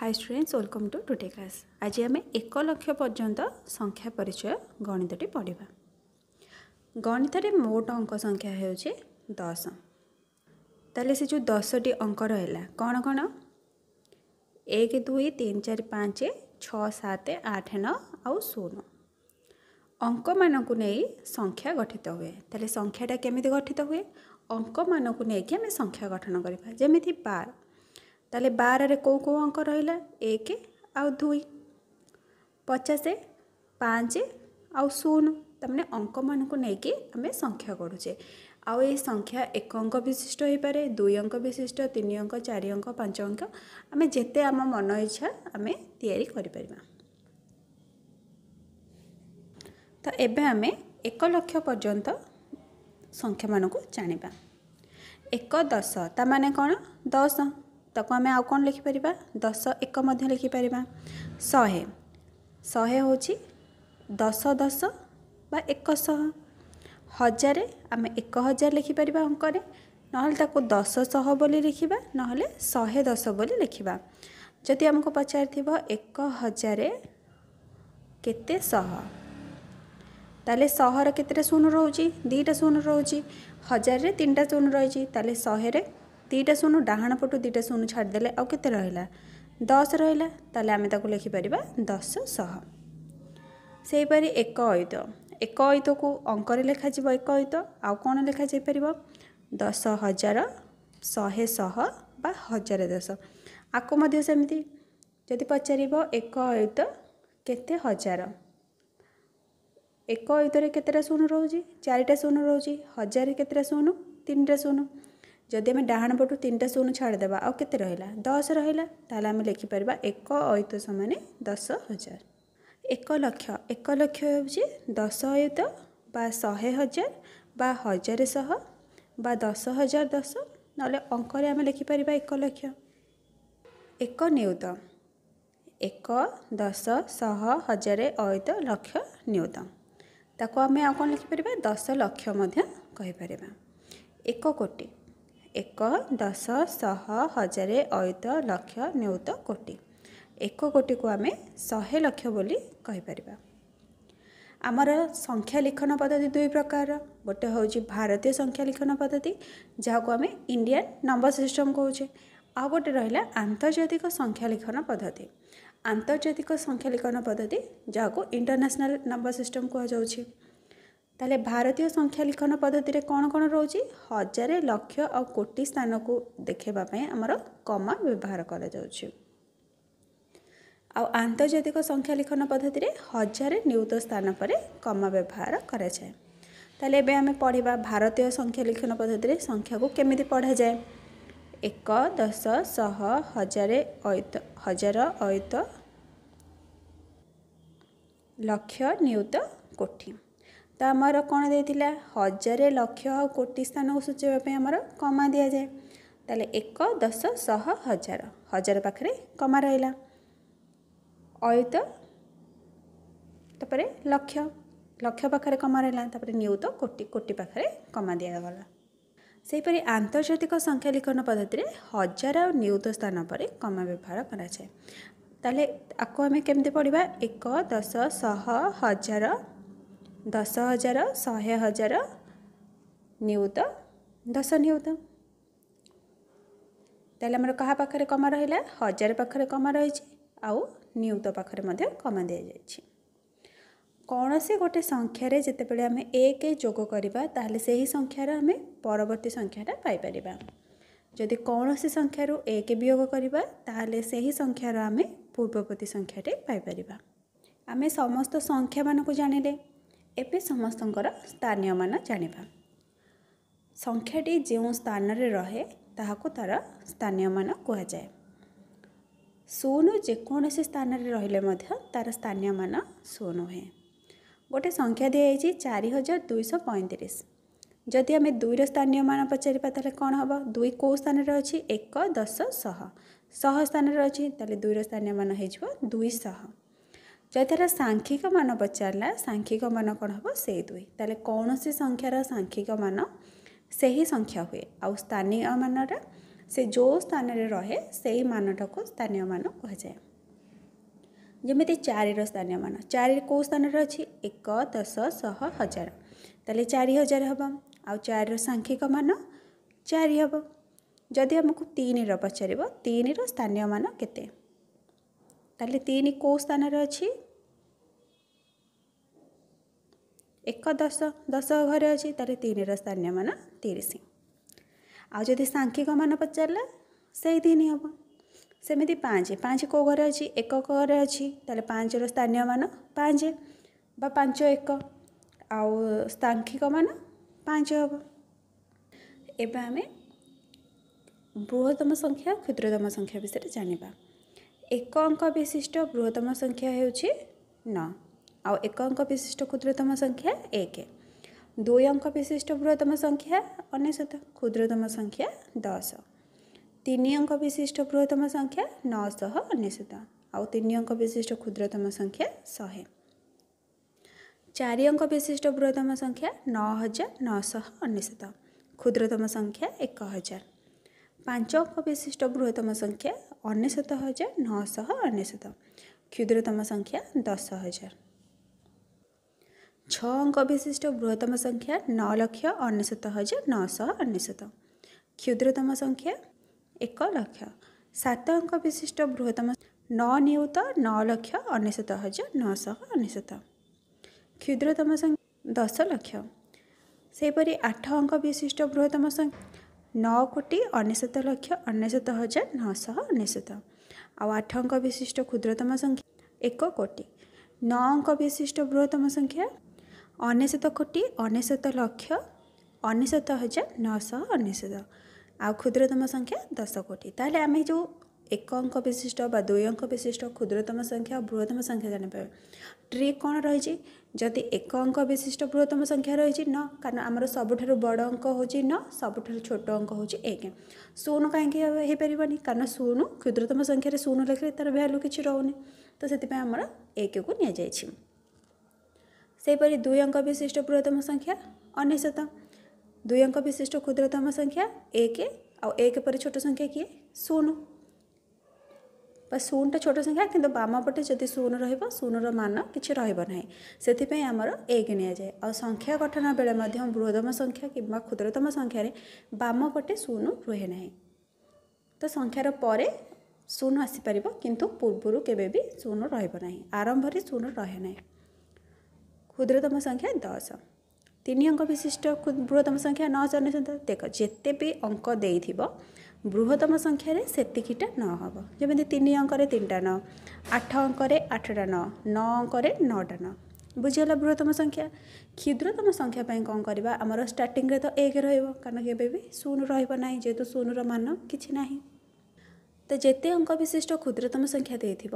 high students welcome to today class ଆଜି ଆମେ ଏକ ଲକ୍ଷ ପର୍ଯ୍ୟନ୍ତ ସଂଖ୍ୟା ପରିଚୟ ଗଣିତଟି ପଢ଼ିବା ଗଣିତରେ ମୋଟ ଅଙ୍କ ସଂଖ୍ୟା ହେଉଛି ଦଶ ତାହେଲେ ସେ ଯେଉଁ ଦଶଟି ଅଙ୍କ ରହିଲା କ'ଣ କ'ଣ ଏକ ଦୁଇ ତିନି ଚାରି ପାଞ୍ଚ ଛଅ ସାତ ଆଠ ନଅ ଆଉ ଶୂନ ଅଙ୍କମାନଙ୍କୁ ନେଇ ସଂଖ୍ୟା ଗଠିତ ହୁଏ ତାହେଲେ ସଂଖ୍ୟାଟା କେମିତି ଗଠିତ ହୁଏ ଅଙ୍କମାନଙ୍କୁ ନେଇକି ଆମେ ସଂଖ୍ୟା ଗଠନ କରିବା ଯେମିତି ବାର ତାହେଲେ ବାରରେ କେଉଁ କେଉଁ ଅଙ୍କ ରହିଲା ଏକ ଆଉ ଦୁଇ ପଚାଶ ପାଞ୍ଚ ଆଉ ଶୂନ ତାମାନେ ଅଙ୍କମାନଙ୍କୁ ନେଇକି ଆମେ ସଂଖ୍ୟା କରୁଛେ ଆଉ ଏ ସଂଖ୍ୟା ଏକ ଅଙ୍କ ବିଶିଷ୍ଟ ହୋଇପାରେ ଦୁଇ ଅଙ୍କ ବିଶିଷ୍ଟ ତିନି ଅଙ୍କ ଚାରି ଅଙ୍କ ପାଞ୍ଚ ଅଙ୍କ ଆମେ ଯେତେ ଆମ ମନ ଇଚ୍ଛା ଆମେ ତିଆରି କରିପାରିବା ତ ଏବେ ଆମେ ଏକ ଲକ୍ଷ ପର୍ଯ୍ୟନ୍ତ ସଂଖ୍ୟାମାନଙ୍କୁ ଜାଣିବା ଏକ ଦଶ ତା ମାନେ କ'ଣ ଦଶ तक आम आउ कौन लिखिपर दस एक लिखिपर शहे शहे हूँ दस दस बा हजार आम एक हजार लिखिपर अंक ना दस शह बोली लिखा ना शहे दस बोली लिखा जदि आम को पचार एक हजार केते ताले शून रोज दीटा शून रोज हजार तीन टा शून रही शहे ଦୁଇଟା ଶୂନ ଡାହାଣ ପଟୁ ଦୁଇଟା ଶୂନ ଛାଡ଼ିଦେଲେ ଆଉ କେତେ ରହିଲା ଦଶ ରହିଲା ତାହେଲେ ଆମେ ତାକୁ ଲେଖିପାରିବା ଦଶ ଶହ ସେହିପରି ଏକ ଅୟୁତ ଏକ ଅୟୁତକୁ ଅଙ୍କରେ ଲେଖାଯିବ ଏକ ଅୟୁତ ଆଉ କ'ଣ ଲେଖାଯାଇପାରିବ ଦଶ ହଜାର ଶହେ ଶହ ବା ହଜାରେ ଦଶ ଆକୁ ମଧ୍ୟ ସେମିତି ଯଦି ପଚାରିବ ଏକ ଅୟୁତ କେତେ ହଜାର ଏକ ଅୟୁତରେ କେତେଟା ଶୂନ ରହୁଛି ଚାରିଟା ଶୂନ ରହୁଛି ହଜାରେ କେତେଟା ଶୂନ ତିନିଟା ଶୂନ ଯଦି ଆମେ ଡାହାଣ ପଟୁ ତିନିଟା ଶୂନ ଛାଡ଼ିଦେବା ଆଉ କେତେ ରହିଲା ଦଶ ରହିଲା ତାହେଲେ ଆମେ ଲେଖିପାରିବା ଏକ ଅୟୁତ ସମାନେ ଦଶ ହଜାର ଏକ ଲକ୍ଷ ଏକ ଲକ୍ଷ ହେଉଛି ଦଶ ଅୟୁତ ବା ଶହେ ହଜାର ବା ହଜାରେ ଶହ ବା ଦଶ ହଜାର ଦଶ ନହେଲେ ଅଙ୍କରେ ଆମେ ଲେଖିପାରିବା ଏକ ଲକ୍ଷ ଏକ ନିୟୁତ ଏକ ଦଶ ଶହ ହଜାରେ ଅୟୁତ ଲକ୍ଷ ନିୟୁତ ତାକୁ ଆମେ ଆଉ କ'ଣ ଲେଖିପାରିବା ଦଶ ଲକ୍ଷ ମଧ୍ୟ କହିପାରିବା ଏକ କୋଟି ଏକ ଦଶ ଶହ ହଜାର ଅୟୁତ ଲକ୍ଷ ନିୟୁତ କୋଟି ଏକ କୋଟିକୁ ଆମେ ଶହେ ଲକ୍ଷ ବୋଲି କହିପାରିବା ଆମର ସଂଖ୍ୟା ଲିଖନ ପଦ୍ଧତି ଦୁଇ ପ୍ରକାରର ଗୋଟେ ହେଉଛି ଭାରତୀୟ ସଂଖ୍ୟା ଲିଖନ ପଦ୍ଧତି ଯାହାକୁ ଆମେ ଇଣ୍ଡିଆନ୍ ନମ୍ବର ସିଷ୍ଟମ୍ କହୁଛେ ଆଉ ଗୋଟେ ରହିଲା ଆନ୍ତର୍ଜାତିକ ସଂଖ୍ୟା ଲିଖନ ପଦ୍ଧତି ଆନ୍ତର୍ଜାତିକ ସଂଖ୍ୟା ଲିଖନ ପଦ୍ଧତି ଯାହାକୁ ଇଣ୍ଟରନ୍ୟାସନାଲ୍ ନମ୍ବର ସିଷ୍ଟମ୍ କୁହାଯାଉଛି ତାହେଲେ ଭାରତୀୟ ସଂଖ୍ୟାଲିଖନ ପଦ୍ଧତିରେ କ'ଣ କ'ଣ ରହୁଛି ହଜାରେ ଲକ୍ଷ ଆଉ କୋଟି ସ୍ଥାନକୁ ଦେଖାଇବା ପାଇଁ ଆମର କମା ବ୍ୟବହାର କରାଯାଉଛି ଆଉ ଆନ୍ତର୍ଜାତିକ ସଂଖ୍ୟାଲିଖନ ପଦ୍ଧତିରେ ହଜାରେ ନିୟୁତ ସ୍ଥାନ ପରେ କମା ବ୍ୟବହାର କରାଯାଏ ତାହେଲେ ଏବେ ଆମେ ପଢ଼ିବା ଭାରତୀୟ ସଂଖ୍ୟାଲିଖନ ପଦ୍ଧତିରେ ସଂଖ୍ୟାକୁ କେମିତି ପଢ଼ାଯାଏ ଏକ ଦଶ ଶହ ହଜାରେ ଅୟତ ହଜାର ଅୟତ ଲକ୍ଷ ନିୟୁତ କୋଟି ତ ଆମର କ'ଣ ଦେଇଥିଲା ହଜାରେ ଲକ୍ଷ ଆଉ କୋଟି ସ୍ଥାନକୁ ସୂଚାଇବା ପାଇଁ ଆମର କମା ଦିଆଯାଏ ତାହେଲେ ଏକ ଦଶ ଶହ ହଜାର ହଜାର ପାଖରେ କମା ରହିଲା ଅୟୁତ ତାପରେ ଲକ୍ଷ ଲକ୍ଷ ପାଖରେ କମା ରହିଲା ତାପରେ ନିୟୁତ କୋଟି କୋଟି ପାଖରେ କମା ଦିଆଗଲା ସେହିପରି ଆନ୍ତର୍ଜାତିକ ସଂଖ୍ୟା ଲିଖନ ପଦ୍ଧତିରେ ହଜାର ଆଉ ନିୟୁତ ସ୍ଥାନ ପରେ କମା ବ୍ୟବହାର କରାଯାଏ ତାହେଲେ ଆକୁ ଆମେ କେମିତି ପଢ଼ିବା ଏକ ଦଶ ଶହ ହଜାର ଦଶ ହଜାର ଶହେ ହଜାର ନିୟୁତ ଦଶ ନିୟୁତ ତାହେଲେ ଆମର କାହା ପାଖରେ କମା ରହିଲା ହଜାର ପାଖରେ କମା ରହିଛି ଆଉ ନିୟୁତ ପାଖରେ ମଧ୍ୟ କମା ଦିଆଯାଇଛି କୌଣସି ଗୋଟେ ସଂଖ୍ୟାରେ ଯେତେବେଳେ ଆମେ ଏକ ଯୋଗ କରିବା ତାହେଲେ ସେହି ସଂଖ୍ୟାରେ ଆମେ ପରବର୍ତ୍ତୀ ସଂଖ୍ୟାଟା ପାଇପାରିବା ଯଦି କୌଣସି ସଂଖ୍ୟାରୁ ଏକ ବିୟୋଗ କରିବା ତାହେଲେ ସେହି ସଂଖ୍ୟାର ଆମେ ପୂର୍ବବର୍ତ୍ତୀ ସଂଖ୍ୟାଟି ପାଇପାରିବା ଆମେ ସମସ୍ତ ସଂଖ୍ୟାମାନଙ୍କୁ ଜାଣିଲେ ଏବେ ସମସ୍ତଙ୍କର ସ୍ଥାନୀୟ ମାନ ଜାଣିବା ସଂଖ୍ୟାଟି ଯେଉଁ ସ୍ଥାନରେ ରହେ ତାହାକୁ ତା'ର ସ୍ଥାନୀୟ ମାନ କୁହାଯାଏ ଶୂନ ଯେକୌଣସି ସ୍ଥାନରେ ରହିଲେ ମଧ୍ୟ ତା'ର ସ୍ଥାନୀୟ ମାନ ଶୂନ ହୁଏ ଗୋଟେ ସଂଖ୍ୟା ଦିଆଯାଇଛି ଚାରି ହଜାର ଦୁଇଶହ ପଇଁତିରିଶ ଯଦି ଆମେ ଦୁଇର ସ୍ଥାନୀୟ ମାନ ପଚାରିବା ତାହେଲେ କ'ଣ ହେବ ଦୁଇ କେଉଁ ସ୍ଥାନରେ ଅଛି ଏକ ଦଶ ଶହ ଶହ ସ୍ଥାନରେ ଅଛି ତାହେଲେ ଦୁଇର ସ୍ଥାନୀୟ ମାନ ହୋଇଯିବ ଦୁଇଶହ ଯଦି ତା'ର ସାଂଖ୍ୟିକ ମାନ ପଚାରିଲା ସାଂଖ୍ୟିକ ମାନ କ'ଣ ହେବ ସେଇ ଦୁଇ ତାହେଲେ କୌଣସି ସଂଖ୍ୟାର ସାଂଖ୍ୟିକ ମାନ ସେହି ସଂଖ୍ୟା ହୁଏ ଆଉ ସ୍ଥାନୀୟ ମାନଟା ସେ ଯେଉଁ ସ୍ଥାନରେ ରହେ ସେହି ମାନଟାକୁ ସ୍ଥାନୀୟ ମାନ କୁହାଯାଏ ଯେମିତି ଚାରିର ସ୍ଥାନୀୟ ମାନ ଚାରି କେଉଁ ସ୍ଥାନରେ ଅଛି ଏକ ଦଶ ଶହ ହଜାର ତାହେଲେ ଚାରି ହଜାର ହେବ ଆଉ ଚାରିର ସାଂଖ୍ୟିକ ମାନ ଚାରି ହେବ ଯଦି ଆମକୁ ତିନିର ପଚାରିବ ତିନିର ସ୍ଥାନୀୟ ମାନ କେତେ তাহলে তিন কেউ স্থানের অছি এক দশ দশ ঘরে অছি তাহলে তিনর স্থানীয় মান তিরিশ আদি সাংখ্যিক মান পচারা সেই তিন হব সেমিতি পাঁচ পাঁচ কেউ ঘরে অছি এক ঘরে অছি তাহলে পাঁচর স্থানীয় মান পাঁচ বা পাঁচ এক আউ সাংখ্যিক মান পাঁচ হব এবার আমি বৃহত্তম সংখ্যা ক্ষুদ্রতম সংখ্যা বিষয়ে জাঁয়া एक अंक विशिष्ट बृहत्तम संख्या हो नौ एक अंक विशिष्ट क्षुद्रतम संख्या एक दुई अंक विशिष्ट बृहत्तम संख्या अनेशत क्षुद्रतम संख्या दस तीन अंक विशिष्ट बृहत्तम संख्या नौश अनेशत आन अंक विशिष्ट क्षुद्रतम संख्या शहे चार अंक विशिष्ट बृहत्तम संख्या नौ हजार नौश अनेशत क्षुद्रतम संख्या एक हजार पांच अंक विशिष्ट बृहत्तम संख्या 190999 ক্ষুদ্রতম সংখ্যা 10000 6 অঙ্ক বিশিষ্ট বৃহত্তম সংখ্যা 999999 ক্ষুদ্রতম সংখ্যা 100000 7 অঙ্ক বিশিষ্ট বৃহত্তম 9999999 ক্ষুদ্রতম সংখ্যা 1000000 সেইপরি 8 অঙ্ক বিশিষ্ট বৃহত্তম সংখ্যা 9 कोटी 190 লক্ষ 1900 190 আৰু 8 অংক বিশিষ্ট ক্ষুদ্রতম সংখ্যা 1 कोटी 9 অংক বিশিষ্ট বৃহত্তম সংখ্যা 190 कोटी 190 লক্ষ 1900 190 আৰু ক্ষুদ্রতম সংখ্যা 10 कोटी tale ame jo 1 অংক বিশিষ্ট বা 2 অংক বিশিষ্ট ক্ষুদ্রতম সংখ্যা বৃহত্তম সংখ্যা জানি পই ট্রিক কোন রইজি ଯଦି ଏକ ଅଙ୍କ ବିଶିଷ୍ଟ ବୃହତ୍ତମ ସଂଖ୍ୟା ରହିଛି ନ କାରଣ ଆମର ସବୁଠାରୁ ବଡ଼ ଅଙ୍କ ହେଉଛି ନ ସବୁଠାରୁ ଛୋଟ ଅଙ୍କ ହେଉଛି ଏକ ଶୂନ କାହିଁକି ହେଇପାରିବନି କାରଣ ଶୂନ କ୍ଷୁଦ୍ରତମ ସଂଖ୍ୟାରେ ଶୂନ ଲେଖିଲେ ତା'ର ଭ୍ୟାଲୁ କିଛି ରହୁନି ତ ସେଥିପାଇଁ ଆମର ଏକକୁ ନିଆଯାଇଛି ସେହିପରି ଦୁଇ ଅଙ୍କ ବିଶିଷ୍ଟ ବୃହତ୍ତମ ସଂଖ୍ୟା ଅନେଶତ ଦୁଇ ଅଙ୍କ ବିଶିଷ୍ଟ କ୍ଷୁଦ୍ରତମ ସଂଖ୍ୟା ଏକ ଆଉ ଏକ ପରେ ଛୋଟ ସଂଖ୍ୟା କିଏ ଶୂନ शून्यटा छोट संख्या किन बाम पटे जति शून रह मन कि र एक निया संख्या गठन बेलामा बृहत्तम संख्या कम्बा क्षुद्रतम संख्य बाम पटे शून्य रुहे नै त संख्यार परे शून् आसिपार किन पूर्वहरू के शून र आरम्भरी शून रहे नै क्षुद्रतम संख्या दस तीन अंक विशिष्ट बृहतम संख्या भी अंक अङ्क ବୃହତ୍ତମ ସଂଖ୍ୟାରେ ସେତିକିଟା ନଅ ହେବ ଯେମିତି ତିନି ଅଙ୍କରେ ତିନିଟା ନଅ ଆଠ ଅଙ୍କରେ ଆଠଟା ନଅ ନଅ ଅଙ୍କରେ ନଅଟା ନଅ ବୁଝିଗଲା ବୃହତ୍ତମ ସଂଖ୍ୟା କ୍ଷୁଦ୍ରତମ ସଂଖ୍ୟା ପାଇଁ କ'ଣ କରିବା ଆମର ଷ୍ଟାର୍ଟିଂରେ ତ ଏକ ରହିବ କାରଣ କେବେ ବି ଶୂନ ରହିବ ନାହିଁ ଯେହେତୁ ଶୂନର ମାନ କିଛି ନାହିଁ ତ ଯେତେ ଅଙ୍କ ବିଶିଷ୍ଟ କ୍ଷୁଦ୍ରତମ ସଂଖ୍ୟା ଦେଇଥିବ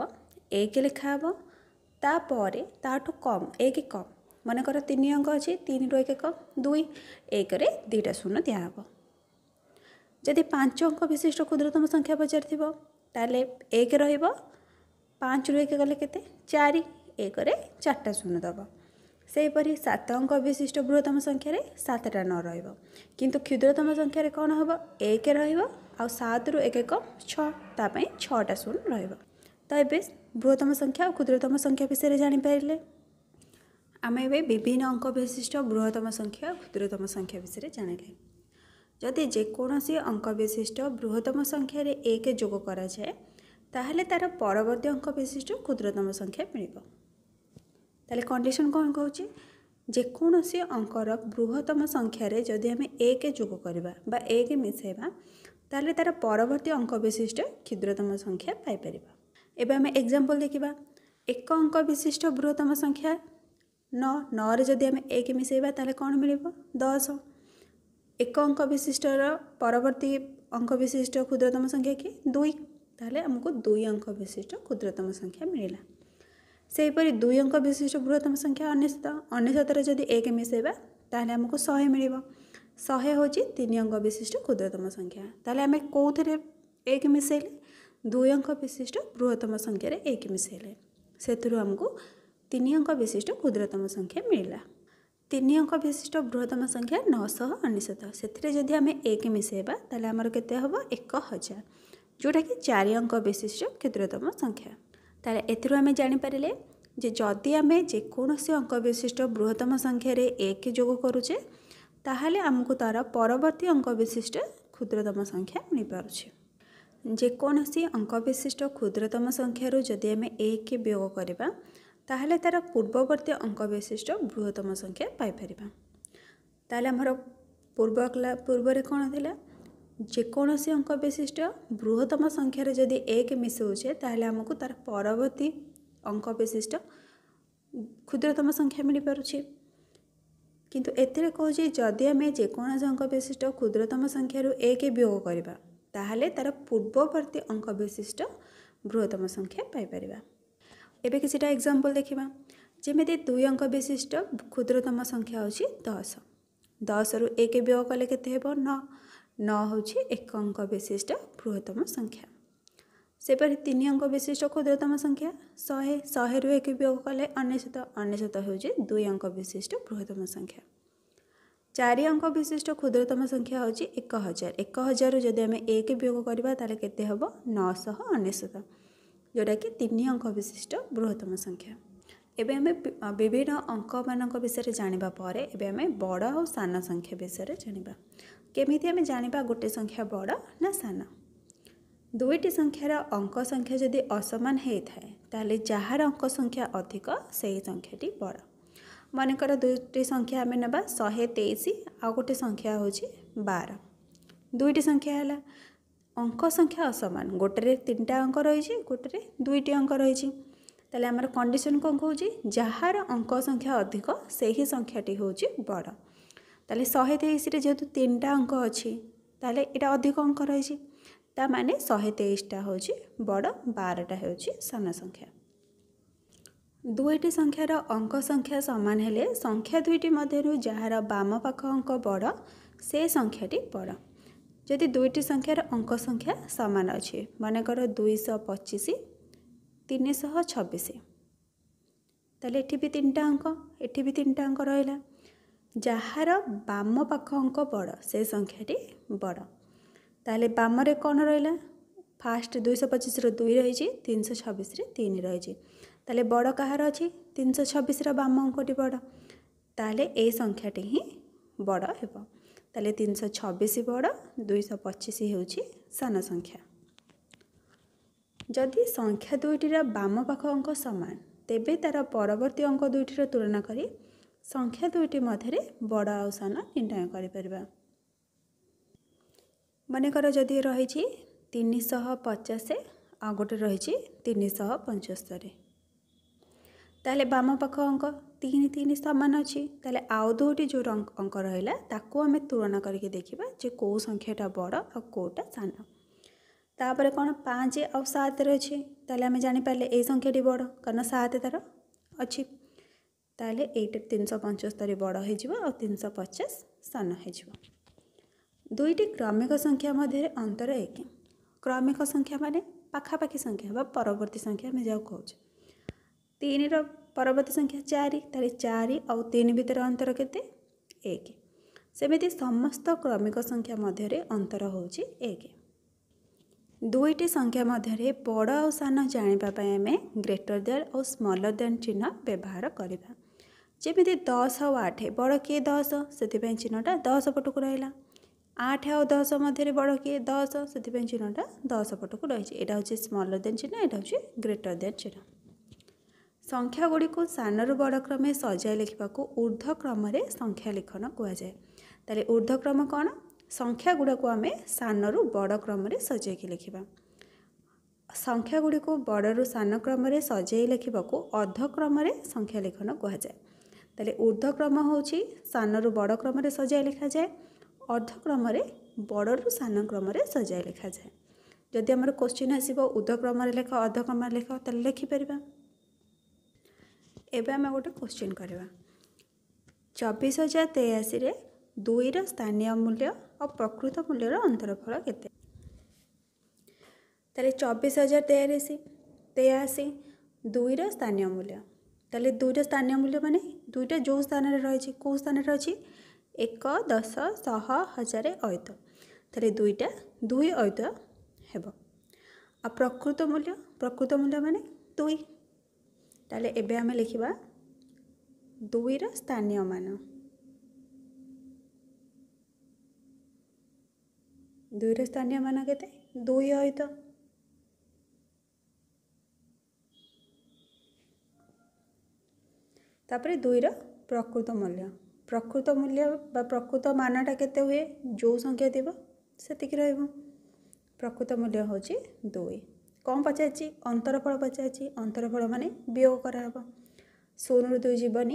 ଏକ ଲେଖା ହେବ ତାପରେ ତାଠୁ କମ୍ ଏକ କମ୍ ମନେକର ତିନି ଅଙ୍କ ଅଛି ତିନିରୁ ଏକ କମ୍ ଦୁଇ ଏକରେ ଦୁଇଟା ଶୂନ ଦିଆହେବ ଯଦି ପାଞ୍ଚ ଅଙ୍କ ବିଶିଷ୍ଟ କ୍ଷୁଦ୍ରତମ ସଂଖ୍ୟା ପଚାରିଥିବ ତାହେଲେ ଏକ ରହିବ ପାଞ୍ଚରୁ ଏକ ଗଲେ କେତେ ଚାରି ଏକରେ ଚାରିଟା ଶୂନ ଦେବ ସେହିପରି ସାତ ଅଙ୍କ ବିଶିଷ୍ଟ ବୃହତ୍ତମ ସଂଖ୍ୟାରେ ସାତଟା ନ ରହିବ କିନ୍ତୁ କ୍ଷୁଦ୍ରତମ ସଂଖ୍ୟାରେ କ'ଣ ହେବ ଏକ ରହିବ ଆଉ ସାତରୁ ଏକ ଏକ ଛଅ ତା ପାଇଁ ଛଅଟା ଶୂନ ରହିବ ତ ଏବେ ବୃହତ୍ତମ ସଂଖ୍ୟା ଆଉ କ୍ଷୁଦ୍ରତମ ସଂଖ୍ୟା ବିଷୟରେ ଜାଣିପାରିଲେ ଆମେ ଏବେ ବିଭିନ୍ନ ଅଙ୍କ ବିଶିଷ୍ଟ ବୃହତ୍ତମ ସଂଖ୍ୟା ଆଉ କ୍ଷୁଦ୍ରତମ ସଂଖ୍ୟା ବିଷୟରେ ଜାଣିଲେ ଯଦି ଯେକୌଣସି ଅଙ୍କ ବିଶିଷ୍ଟ ବୃହତ୍ତମ ସଂଖ୍ୟାରେ ଏକ ଯୋଗ କରାଯାଏ ତାହେଲେ ତା'ର ପରବର୍ତ୍ତୀ ଅଙ୍କ ବିଶିଷ୍ଟ କ୍ଷୁଦ୍ରତମ ସଂଖ୍ୟା ମିଳିବ ତାହେଲେ କଣ୍ଡିସନ୍ କ'ଣ କହୁଛି ଯେକୌଣସି ଅଙ୍କର ବୃହତ୍ତମ ସଂଖ୍ୟାରେ ଯଦି ଆମେ ଏକ ଯୋଗ କରିବା ବା ଏକ ମିଶାଇବା ତାହେଲେ ତା'ର ପରବର୍ତ୍ତୀ ଅଙ୍କ ବିଶିଷ୍ଟ କ୍ଷୁଦ୍ରତମ ସଂଖ୍ୟା ପାଇପାରିବା ଏବେ ଆମେ ଏକ୍ଜାମ୍ପଲ୍ ଦେଖିବା ଏକ ଅଙ୍କ ବିଶିଷ୍ଟ ବୃହତ୍ତମ ସଂଖ୍ୟା ନଅ ନଅରେ ଯଦି ଆମେ ଏକ ମିଶାଇବା ତାହେଲେ କ'ଣ ମିଳିବ ଦଶ एक अंक विशिष्ट परवर्ती अंक विशिष्ट क्षुद्रतम संख्या कि दुई ताल आमको दुई अंक विशिष्ट क्षुद्रतम संख्या मिलला से हीपरी दुई अंक विशिष्ट बृहतम संख्या अनिश्चित अनिश्चित जब एक मिसेवा तेल आमको शहे मिल शहे हूँ तीन अंक विशिष्ट क्षुद्रतम संख्या तेल आम कौरे एक मिसेले दुई अंक विशिष्ट बृहतम संख्यार एक मिसेले से आमको तीन अंक विशिष्ट क्षुद्रतम संख्या मिलला ତିନି ଅଙ୍କ ବିଶିଷ୍ଟ ବୃହତ୍ତମ ସଂଖ୍ୟା ନଅଶହ ଅନେଶ୍ୱତ ସେଥିରେ ଯଦି ଆମେ ଏକ ମିଶାଇବା ତାହେଲେ ଆମର କେତେ ହେବ ଏକ ହଜାର ଯେଉଁଟାକି ଚାରି ଅଙ୍କ ବିଶିଷ୍ଟ କ୍ଷୁଦ୍ରତମ ସଂଖ୍ୟା ତାହେଲେ ଏଥିରୁ ଆମେ ଜାଣିପାରିଲେ ଯେ ଯଦି ଆମେ ଯେକୌଣସି ଅଙ୍କ ବିଶିଷ୍ଟ ବୃହତ୍ତମ ସଂଖ୍ୟାରେ ଏକ ଯୋଗ କରୁଛେ ତାହେଲେ ଆମକୁ ତା'ର ପରବର୍ତ୍ତୀ ଅଙ୍କ ବିଶିଷ୍ଟ କ୍ଷୁଦ୍ରତମ ସଂଖ୍ୟା ମିଳିପାରୁଛି ଯେକୌଣସି ଅଙ୍କ ବିଶିଷ୍ଟ କ୍ଷୁଦ୍ରତମ ସଂଖ୍ୟାରୁ ଯଦି ଆମେ ଏକ ବିୟୋଗ କରିବା ତାହେଲେ ତା'ର ପୂର୍ବବର୍ତ୍ତୀ ଅଙ୍କ ବିଶିଷ୍ଟ ବୃହତ୍ତମ ସଂଖ୍ୟା ପାଇପାରିବା ତାହେଲେ ଆମର ପୂର୍ବ ପୂର୍ବରେ କ'ଣ ଥିଲା ଯେକୌଣସି ଅଙ୍କ ବିଶିଷ୍ଟ ବୃହତ୍ତମ ସଂଖ୍ୟାରେ ଯଦି ଏକ ମିଶାଉଛେ ତାହେଲେ ଆମକୁ ତା'ର ପରବର୍ତ୍ତୀ ଅଙ୍କ ବିଶିଷ୍ଟ କ୍ଷୁଦ୍ରତମ ସଂଖ୍ୟା ମିଳିପାରୁଛି କିନ୍ତୁ ଏଥିରେ କହୁଛି ଯଦି ଆମେ ଯେକୌଣସି ଅଙ୍କ ବିଶିଷ୍ଟ କ୍ଷୁଦ୍ରତମ ସଂଖ୍ୟାରୁ ଏକ ବିୟୋଗ କରିବା ତାହେଲେ ତା'ର ପୂର୍ବବର୍ତ୍ତୀ ଅଙ୍କ ବିଶିଷ୍ଟ ବୃହତ୍ତମ ସଂଖ୍ୟା ପାଇପାରିବା ଏବେ କିଛିଟା ଏକ୍ଜାମ୍ପଲ୍ ଦେଖିବା ଯେମିତି ଦୁଇ ଅଙ୍କ ବିଶିଷ୍ଟ କ୍ଷୁଦ୍ରତମ ସଂଖ୍ୟା ହେଉଛି ଦଶ ଦଶରୁ ଏକ ବିୟୋଗ କଲେ କେତେ ହେବ ନଅ ନଅ ହେଉଛି ଏକ ଅଙ୍କ ବିଶିଷ୍ଟ ବୃହତ୍ତମ ସଂଖ୍ୟା ସେପରି ତିନି ଅଙ୍କ ବିଶିଷ୍ଟ କ୍ଷୁଦ୍ରତମ ସଂଖ୍ୟା ଶହେ ଶହେରୁ ଏକ ବିୟୋଗ କଲେ ଅନେଶତ ଅନେଶତ ହେଉଛି ଦୁଇ ଅଙ୍କ ବିଶିଷ୍ଟ ବୃହତ୍ତମ ସଂଖ୍ୟା ଚାରି ଅଙ୍କ ବିଶିଷ୍ଟ କ୍ଷୁଦ୍ରତମ ସଂଖ୍ୟା ହେଉଛି ଏକ ହଜାର ଏକ ହଜାରରୁ ଯଦି ଆମେ ଏକ ବିୟୋଗ କରିବା ତାହେଲେ କେତେ ହେବ ନଅଶହ ଅନେଶତ जोडाकि तिन अंक विशिष्ट बृहत्तम संख्या एम विभिन्न अङ्क म विषयमा जाँदापर एम बड और सान संख्या विषयमा जाँदा केमिति आम जाँदा गोटे संख्या बड ना सान दुईटी संख्यार संख्या जुन असमान है थाए तार संख्या अधिक सही संख्याटी बड मनकर दुईटी संख्या आ गोटे संख्या गएर बार दुईटी संख्या होला ଅଙ୍କ ସଂଖ୍ୟା ଅସମାନ ଗୋଟେରେ ତିନିଟା ଅଙ୍କ ରହିଛି ଗୋଟେରେ ଦୁଇଟି ଅଙ୍କ ରହିଛି ତାହେଲେ ଆମର କଣ୍ଡିସନ୍ କ'ଣ କହୁଛି ଯାହାର ଅଙ୍କ ସଂଖ୍ୟା ଅଧିକ ସେହି ସଂଖ୍ୟାଟି ହେଉଛି ବଡ଼ ତାହେଲେ ଶହେ ତେଇଶରେ ଯେହେତୁ ତିନିଟା ଅଙ୍କ ଅଛି ତାହେଲେ ଏଇଟା ଅଧିକ ଅଙ୍କ ରହିଛି ତା ମାନେ ଶହେ ତେଇଶଟା ହେଉଛି ବଡ଼ ବାରଟା ହେଉଛି ସାନ ସଂଖ୍ୟା ଦୁଇଟି ସଂଖ୍ୟାର ଅଙ୍କ ସଂଖ୍ୟା ସମାନ ହେଲେ ସଂଖ୍ୟା ଦୁଇଟି ମଧ୍ୟରୁ ଯାହାର ବାମ ପାଖ ଅଙ୍କ ବଡ଼ ସେ ସଂଖ୍ୟାଟି ବଡ଼ ଯଦି ଦୁଇଟି ସଂଖ୍ୟାର ଅଙ୍କ ସଂଖ୍ୟା ସମାନ ଅଛି ମନେକର ଦୁଇଶହ ପଚିଶ ତିନିଶହ ଛବିଶ ତାହେଲେ ଏଠି ବି ତିନିଟା ଅଙ୍କ ଏଠି ବି ତିନିଟା ଅଙ୍କ ରହିଲା ଯାହାର ବାମ ପାଖ ଅଙ୍କ ବଡ଼ ସେ ସଂଖ୍ୟାଟି ବଡ଼ ତାହେଲେ ବାମରେ କ'ଣ ରହିଲା ଫାଷ୍ଟ ଦୁଇଶହ ପଚିଶରେ ଦୁଇ ରହିଛି ତିନିଶହ ଛବିଶରେ ତିନି ରହିଛି ତାହେଲେ ବଡ଼ କାହାର ଅଛି ତିନିଶହ ଛବିଶର ବାମ ଅଙ୍କଟି ବଡ଼ ତାହେଲେ ଏଇ ସଂଖ୍ୟାଟି ହିଁ ବଡ଼ ହେବ ତାହେଲେ ତିନିଶହ ଛବିଶ ବଡ଼ ଦୁଇଶହ ପଚିଶ ହେଉଛି ସାନ ସଂଖ୍ୟା ଯଦି ସଂଖ୍ୟା ଦୁଇଟିର ବାମ ପାଖ ଅଙ୍କ ସମାନ ତେବେ ତା'ର ପରବର୍ତ୍ତୀ ଅଙ୍କ ଦୁଇଟିର ତୁଳନା କରି ସଂଖ୍ୟା ଦୁଇଟି ମଧ୍ୟରେ ବଡ଼ ଆଉ ସାନ ନିର୍ଣ୍ଣୟ କରିପାରିବା ମନେକର ଯଦି ରହିଛି ତିନିଶହ ପଚାଶ ଆଉ ଗୋଟେ ରହିଛି ତିନିଶହ ପଞ୍ଚସ୍ତରୀ ତାହେଲେ ବାମ ପାଖ ଅଙ୍କ ତିନି ତିନି ସମାନ ଅଛି ତାହେଲେ ଆଉ ଦୁଇଟି ଯେଉଁ ଅଙ୍କ ରହିଲା ତାକୁ ଆମେ ତୁଳନା କରିକି ଦେଖିବା ଯେ କେଉଁ ସଂଖ୍ୟାଟା ବଡ଼ ଆଉ କେଉଁଟା ସାନ ତାପରେ କ'ଣ ପାଞ୍ଚ ଆଉ ସାତରେ ଅଛି ତାହେଲେ ଆମେ ଜାଣିପାରିଲେ ଏଇ ସଂଖ୍ୟାଟି ବଡ଼ କାରଣ ସାତ ତା'ର ଅଛି ତାହେଲେ ଏଇଟା ତିନିଶହ ପଞ୍ଚସ୍ତରୀ ବଡ଼ ହେଇଯିବ ଆଉ ତିନିଶହ ପଚାଶ ସାନ ହେଇଯିବ ଦୁଇଟି କ୍ରମିକ ସଂଖ୍ୟା ମଧ୍ୟରେ ଅନ୍ତର ଏକ କ୍ରମିକ ସଂଖ୍ୟା ମାନେ ପାଖାପାଖି ସଂଖ୍ୟା ବା ପରବର୍ତ୍ତୀ ସଂଖ୍ୟା ଆମେ ଯାହାକୁ କହୁଛେ ତିନିର ପରବର୍ତ୍ତୀ ସଂଖ୍ୟା ଚାରି ତାହେଲେ ଚାରି ଆଉ ତିନି ଭିତରେ ଅନ୍ତର କେତେ ଏକ ସେମିତି ସମସ୍ତ କ୍ରମିକ ସଂଖ୍ୟା ମଧ୍ୟରେ ଅନ୍ତର ହେଉଛି ଏକ ଦୁଇଟି ସଂଖ୍ୟା ମଧ୍ୟରେ ବଡ଼ ଆଉ ସାନ ଜାଣିବା ପାଇଁ ଆମେ ଗ୍ରେଟର ଦେନ୍ ଆଉ ସ୍ମଲର ଦେନ୍ ଚିହ୍ନ ବ୍ୟବହାର କରିବା ଯେମିତି ଦଶ ଆଉ ଆଠ ବଡ଼ କିଏ ଦଶ ସେଥିପାଇଁ ଚିହ୍ନଟା ଦଶ ପଟକୁ ରହିଲା ଆଠ ଆଉ ଦଶ ମଧ୍ୟରେ ବଡ଼ କିଏ ଦଶ ସେଥିପାଇଁ ଚିହ୍ନଟା ଦଶ ପଟକୁ ରହିଛି ଏଇଟା ହେଉଛି ସ୍ମଲର ଦେନ୍ ଚିହ୍ନ ଏଇଟା ହେଉଛି ଗ୍ରେଟର ଦେନ୍ ଚିହ୍ନ ସଂଖ୍ୟାଗୁଡ଼ିକୁ ସାନରୁ ବଡ଼ କ୍ରମେ ସଜାଇ ଲେଖିବାକୁ ଉର୍ଦ୍ଧ୍ୱକ୍ରମରେ ସଂଖ୍ୟା ଲେଖନ କୁହାଯାଏ ତାହେଲେ ଉର୍ଦ୍ଧ୍ୱକ୍ରମ କ'ଣ ସଂଖ୍ୟାଗୁଡ଼ିକୁ ଆମେ ସାନରୁ ବଡ଼ କ୍ରମରେ ସଜାଇକି ଲେଖିବା ସଂଖ୍ୟାଗୁଡ଼ିକୁ ବଡ଼ରୁ ସାନ କ୍ରମରେ ସଜାଇ ଲେଖିବାକୁ ଅର୍ଦ୍ଧକ୍ରମରେ ସଂଖ୍ୟା ଲେଖନ କୁହାଯାଏ ତାହେଲେ ଉର୍ଦ୍ଧ୍ୱକ୍ରମ ହେଉଛି ସାନରୁ ବଡ଼ କ୍ରମରେ ସଜାଇ ଲେଖାଯାଏ ଅର୍ଦ୍ଧକ୍ରମରେ ବଡ଼ରୁ ସାନ କ୍ରମରେ ସଜାଇ ଲେଖାଯାଏ ଯଦି ଆମର କୋଶ୍ଚିନ୍ ଆସିବ ଉର୍ଦ୍ଧ୍ୱକ୍ରମରେ ଲେଖ ଅର୍ଦ୍ଧକ୍ରମରେ ଲେଖ ତାହେଲେ ଲେଖିପାରିବା ଏବେ ଆମେ ଗୋଟେ କ୍ୱେଶ୍ଚିନ୍ କରିବା ଚବିଶ ହଜାର ତେୟାଅଶୀରେ ଦୁଇର ସ୍ଥାନୀୟ ମୂଲ୍ୟ ଆଉ ପ୍ରକୃତ ମୂଲ୍ୟର ଅନ୍ତରଫଳ କେତେ ତାହେଲେ ଚବିଶ ହଜାର ତେୟାଅଶୀ ତେୟାଅଶୀ ଦୁଇର ସ୍ଥାନୀୟ ମୂଲ୍ୟ ତାହେଲେ ଦୁଇର ସ୍ଥାନୀୟ ମୂଲ୍ୟ ମାନେ ଦୁଇଟା ଯେଉଁ ସ୍ଥାନରେ ରହିଛି କେଉଁ ସ୍ଥାନରେ ଅଛି ଏକ ଦଶ ଶହ ହଜାର ଅୟୁତ ତାହେଲେ ଦୁଇଟା ଦୁଇ ଅୟୁତ ହେବ ଆଉ ପ୍ରକୃତ ମୂଲ୍ୟ ପ୍ରକୃତ ମୂଲ୍ୟ ମାନେ ଦୁଇ ତାହେଲେ ଏବେ ଆମେ ଲେଖିବା ଦୁଇର ସ୍ଥାନୀୟ ମାନ ଦୁଇର ସ୍ଥାନୀୟ ମାନ କେତେ ଦୁଇ ଅହିତ ତାପରେ ଦୁଇର ପ୍ରକୃତ ମୂଲ୍ୟ ପ୍ରକୃତ ମୂଲ୍ୟ ବା ପ୍ରକୃତ ମାନଟା କେତେ ହୁଏ ଯେଉଁ ସଂଖ୍ୟା ଥିବ ସେତିକି ରହିବ ପ୍ରକୃତ ମୂଲ୍ୟ ହେଉଛି ଦୁଇ कम पचास अंतरफल पचास अंतरफल मैले वियोग गराह शून रु दुई जुन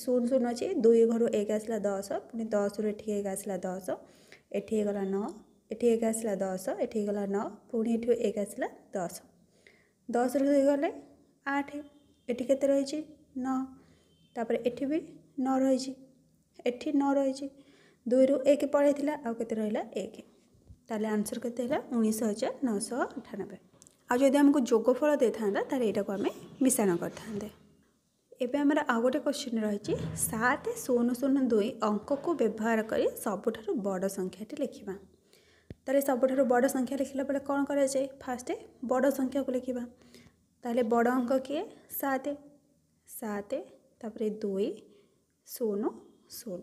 शून अझ दुई घर एक आसला दस पस रु एक आसला दस एगला नसला दस एगला नस दस दस रु दुई गले आठ भी न ति नै दुई रु एक पढाइ लेला एक त नानब्बे ଆଉ ଯଦି ଆମକୁ ଯୋଗ ଫଳ ଦେଇଥାନ୍ତା ତାହେଲେ ଏଇଟାକୁ ଆମେ ମିଶାଣ କରିଥାନ୍ତେ ଏବେ ଆମର ଆଉ ଗୋଟେ କ୍ୱେଶ୍ଚିନ୍ ରହିଛି ସାତ ଶୂନ ଶୂନ ଦୁଇ ଅଙ୍କକୁ ବ୍ୟବହାର କରି ସବୁଠାରୁ ବଡ଼ ସଂଖ୍ୟାଟି ଲେଖିବା ତାହେଲେ ସବୁଠାରୁ ବଡ଼ ସଂଖ୍ୟା ଲେଖିଲା ବେଳେ କ'ଣ କରାଯାଏ ଫାଷ୍ଟ ବଡ଼ ସଂଖ୍ୟାକୁ ଲେଖିବା ତାହେଲେ ବଡ଼ ଅଙ୍କ କିଏ ସାତ ସାତ ତାପରେ ଦୁଇ ଶୂନ ଶୂନ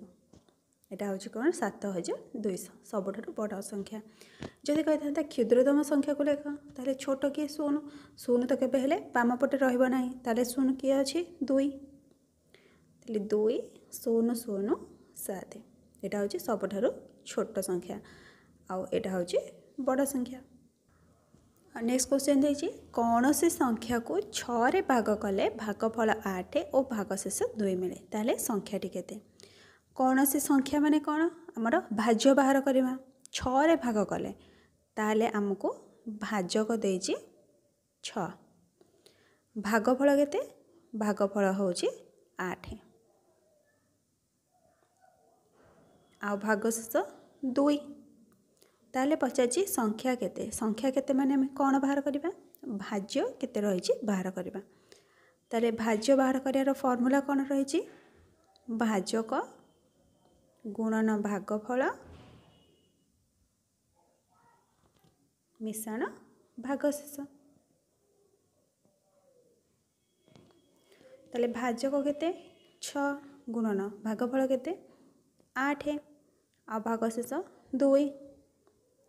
এটা ହେଉଛି କ'ଣ ସାତ ହଜାର ଦୁଇଶହ ସବୁଠାରୁ ବଡ଼ ସଂଖ୍ୟା ଯଦି କହିଥାନ୍ତା କ୍ଷୁଦ୍ରତମ ସଂଖ୍ୟାକୁ ଲେଖ ତାହେଲେ ଛୋଟ କିଏ ଶୂନ ଶୂନ ତ କେବେ ହେଲେ ବାମ ପଟେ ରହିବ ନାହିଁ ତାହେଲେ ଶୂନ କିଏ ଅଛି ଦୁଇ ତାହେଲେ ଦୁଇ ଶୂନ ଶୂନ ସାତ ଏଇଟା ହେଉଛି ସବୁଠାରୁ ଛୋଟ ସଂଖ୍ୟା ଆଉ ଏଇଟା ହେଉଛି ବଡ଼ ସଂଖ୍ୟା ନେକ୍ସଟ କ୍ୱେଶ୍ଚନ୍ ଦେଇଛି କୌଣସି ସଂଖ୍ୟାକୁ ଛଅରେ ଭାଗ କଲେ ଭାଗଫଳ ଆଠ ଓ ଭାଗଶେଷ ଦୁଇ ମିଳେ ତାହେଲେ ସଂଖ୍ୟାଟି କେତେ କୌଣସି ସଂଖ୍ୟା ମାନେ କ'ଣ ଆମର ଭାଜ୍ୟ ବାହାର କରିବା ଛଅରେ ଭାଗ କଲେ ତାହେଲେ ଆମକୁ ଭାଜକ ଦେଇଛି ଛଅ ଭାଗଫଳ କେତେ ଭାଗଫଳ ହେଉଛି ଆଠ ଆଉ ଭାଗଶେଷ ଦୁଇ ତାହେଲେ ପଚାରିଛି ସଂଖ୍ୟା କେତେ ସଂଖ୍ୟା କେତେ ମାନେ ଆମେ କ'ଣ ବାହାର କରିବା ଭାଜ୍ୟ କେତେ ରହିଛି ବାହାର କରିବା ତାହେଲେ ଭାଜ୍ୟ ବାହାର କରିବାର ଫର୍ମୁଲା କ'ଣ ରହିଛି ଭାଜକ ଗୁଣନ ଭାଗଫଳ ମିଶାଣ ଭାଗଶେଷ ତାହେଲେ ଭାଜକ କେତେ ଛଅ ଗୁଣନ ଭାଗଫଳ କେତେ ଆଠ ଆଉ ଭାଗଶେଷ ଦୁଇ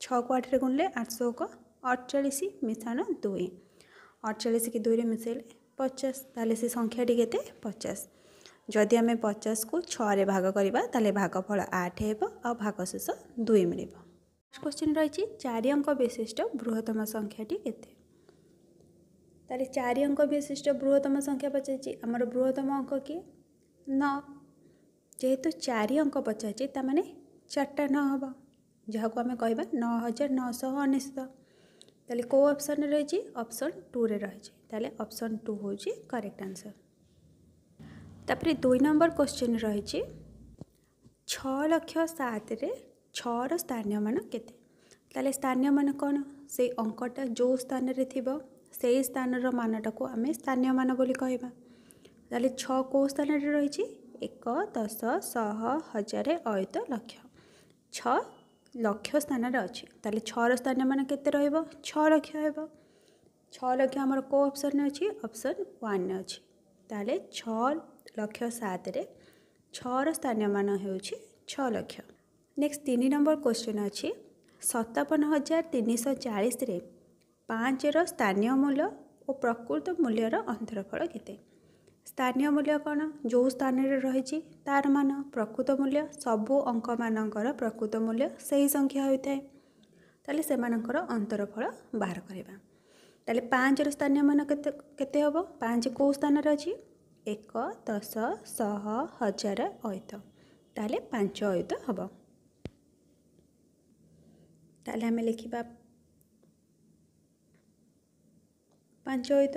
ଛଅକୁ ଆଠରେ ଗୁଣିଲେ ଆଠଶହ ଏକ ଅଠଚାଳିଶ ମିଶାଣ ଦୁଇ ଅଠଚାଳିଶକି ଦୁଇରେ ମିଶାଇଲେ ପଚାଶ ତାହେଲେ ସେ ସଂଖ୍ୟାଟି କେତେ ପଚାଶ जदि आम पचास को छे भाग करवा तेल भागफल आठ हो भाग शेष दुई मिल क्वेश्चन रही चार अंक विशिष्ट बृहतम संख्याटी के चार अंक विशिष्ट बृहतम संख्या पचार बृहतम अंक किए न जेहेतु चारि अंक पचारे चार्टा न हम जहाँ को आम कह नौ हज़ार नौश अनिश्चित तेल कौ अपसन रही अपसन टू रही अपसन टू हूँ करेक्ट आंसर ତାପରେ ଦୁଇ ନମ୍ବର କୋଶ୍ଚିନ୍ ରହିଛି ଛଅ ଲକ୍ଷ ସାତରେ ଛଅର ସ୍ଥାନୀୟ ମାନ କେତେ ତାହେଲେ ସ୍ଥାନୀୟ ମାନ କ'ଣ ସେଇ ଅଙ୍କଟା ଯେଉଁ ସ୍ଥାନରେ ଥିବ ସେଇ ସ୍ଥାନର ମାନଟାକୁ ଆମେ ସ୍ଥାନୀୟ ମାନ ବୋଲି କହିବା ତାହେଲେ ଛଅ କେଉଁ ସ୍ଥାନରେ ରହିଛି ଏକ ଦଶ ଶହ ହଜାର ଅୟୁତ ଲକ୍ଷ ଛଅ ଲକ୍ଷ ସ୍ଥାନରେ ଅଛି ତାହେଲେ ଛଅର ସ୍ଥାନୀୟ ମାନ କେତେ ରହିବ ଛଅ ଲକ୍ଷ ହେବ ଛଅ ଲକ୍ଷ ଆମର କେଉଁ ଅପସନ୍ରେ ଅଛି ଅପସନ୍ ୱାନ୍ରେ ଅଛି ତାହେଲେ ଛଅ ଲକ୍ଷ ସାତରେ ଛଅର ସ୍ଥାନୀୟ ମାନ ହେଉଛି ଛଅ ଲକ୍ଷ ନେକ୍ସଟ ତିନି ନମ୍ବର କ୍ୱେଶ୍ଚିନ୍ ଅଛି ସତାବନ ହଜାର ତିନିଶହ ଚାଳିଶରେ ପାଞ୍ଚର ସ୍ଥାନୀୟ ମୂଲ୍ୟ ଓ ପ୍ରକୃତ ମୂଲ୍ୟର ଅନ୍ତରଫଳ କେତେ ସ୍ଥାନୀୟ ମୂଲ୍ୟ କ'ଣ ଯେଉଁ ସ୍ଥାନରେ ରହିଛି ତା'ର ମାନ ପ୍ରକୃତ ମୂଲ୍ୟ ସବୁ ଅଙ୍କମାନଙ୍କର ପ୍ରକୃତ ମୂଲ୍ୟ ସେହି ସଂଖ୍ୟା ହୋଇଥାଏ ତାହେଲେ ସେମାନଙ୍କର ଅନ୍ତରଫଳ ବାହାର କରିବା ତାହେଲେ ପାଞ୍ଚର ସ୍ଥାନୀୟ ମାନ କେତେ କେତେ ହେବ ପାଞ୍ଚ କେଉଁ ସ୍ଥାନରେ ଅଛି ଏକ ଦଶ ଶହ ହଜାର ଅୟୁତ ତାହେଲେ ପାଞ୍ଚ ଅୟୁତ ହେବ ତାହେଲେ ଆମେ ଲେଖିବା ପାଞ୍ଚ ଅୟୁତ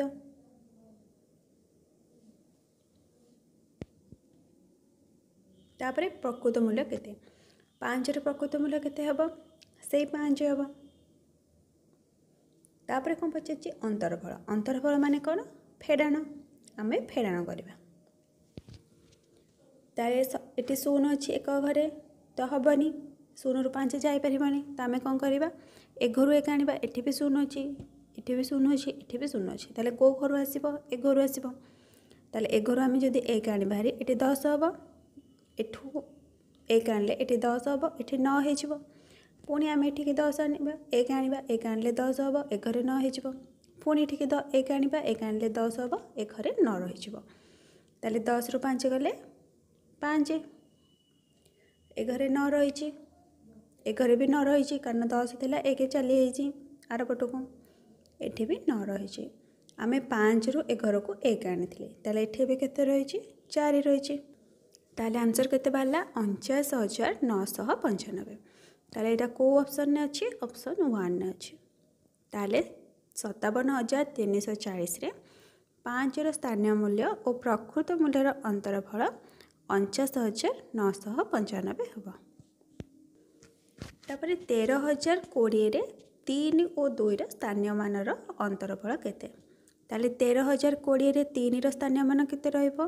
ତାପରେ ପ୍ରକୃତ ମୂଲ୍ୟ କେତେ ପାଞ୍ଚର ପ୍ରକୃତ ମୂଲ୍ୟ କେତେ ହେବ ସେଇ ପାଞ୍ଚ ହେବ ତାପରେ କ'ଣ ପଚାରିଛି ଅନ୍ତର୍ଭଳ ଅନ୍ତର୍ଭଳ ମାନେ କ'ଣ ଫେଡ଼ାଣ ଆମେ ଫେଡ଼ାଣ କରିବା ତାହେଲେ ଏଠି ଶୂନ ଅଛି ଏକ ଘରେ ତ ହେବନି ଶୂନରୁ ପାଞ୍ଚ ଯାଇପାରିବାନି ତ ଆମେ କ'ଣ କରିବା ଏ ଘରୁ ଏକ ଆଣିବା ଏଠି ବି ଶୂନ ଅଛି ଏଠି ବି ଶୂନ ଅଛି ଏଠି ବି ଶୂନ ଅଛି ତାହେଲେ କେଉଁ ଘରୁ ଆସିବ ଏ ଘରୁ ଆସିବ ତାହେଲେ ଏ ଘରୁ ଆମେ ଯଦି ଏକ ଆଣିବା ହେରି ଏଠି ଦଶ ହେବ ଏଠୁ ଏକ ଆଣିଲେ ଏଠି ଦଶ ହେବ ଏଠି ନଅ ହେଇଯିବ ପୁଣି ଆମେ ଏଠିକି ଦଶ ଆଣିବା ଏକ ଆଣିବା ଏକ ଆଣିଲେ ଦଶ ହେବ ଏ ଘରେ ନଅ ହେଇଯିବ ପୁଣି ଏଠିକି ଦ ଏକ ଆଣିବା ଏକ ଆଣିଲେ ଦଶ ହେବ ଏ ଘରେ ନ ରହିଯିବ ତାହେଲେ ଦଶରୁ ପାଞ୍ଚ ଗଲେ ପାଞ୍ଚ ଏ ଘରେ ନ ରହିଛି ଏ ଘରେ ବି ନ ରହିଛି କାରଣ ଦଶ ଥିଲା ଏକ ଚାଲିଯାଇଛି ଆର ପଟକୁ ଏଠି ବି ନ ରହିଛି ଆମେ ପାଞ୍ଚରୁ ଏ ଘରକୁ ଏକ ଆଣିଥିଲେ ତାହେଲେ ଏଠି ଏବେ କେତେ ରହିଛି ଚାରି ରହିଛି ତାହେଲେ ଆନ୍ସର୍ କେତେ ବାହାରିଲା ଅଣଚାଶ ହଜାର ନଅଶହ ପଞ୍ଚାନବେ ତାହେଲେ ଏଇଟା କେଉଁ ଅପସନ୍ରେ ଅଛି ଅପସନ୍ ୱାନ୍ରେ ଅଛି ତାହେଲେ ସତାବନ ହଜାର ତିନିଶହ ଚାଳିଶରେ ପାଞ୍ଚର ସ୍ଥାନୀୟ ମୂଲ୍ୟ ଓ ପ୍ରକୃତ ମୂଲ୍ୟର ଅନ୍ତରଫଳ ଅଣଚାଶ ହଜାର ନଅଶହ ପଞ୍ଚାନବେ ହେବ ତାପରେ ତେର ହଜାର କୋଡ଼ିଏରେ ତିନି ଓ ଦୁଇର ସ୍ଥାନୀୟ ମାନର ଅନ୍ତରଫଳ କେତେ ତାହେଲେ ତେର ହଜାର କୋଡ଼ିଏରେ ତିନିର ସ୍ଥାନୀୟ ମାନ କେତେ ରହିବ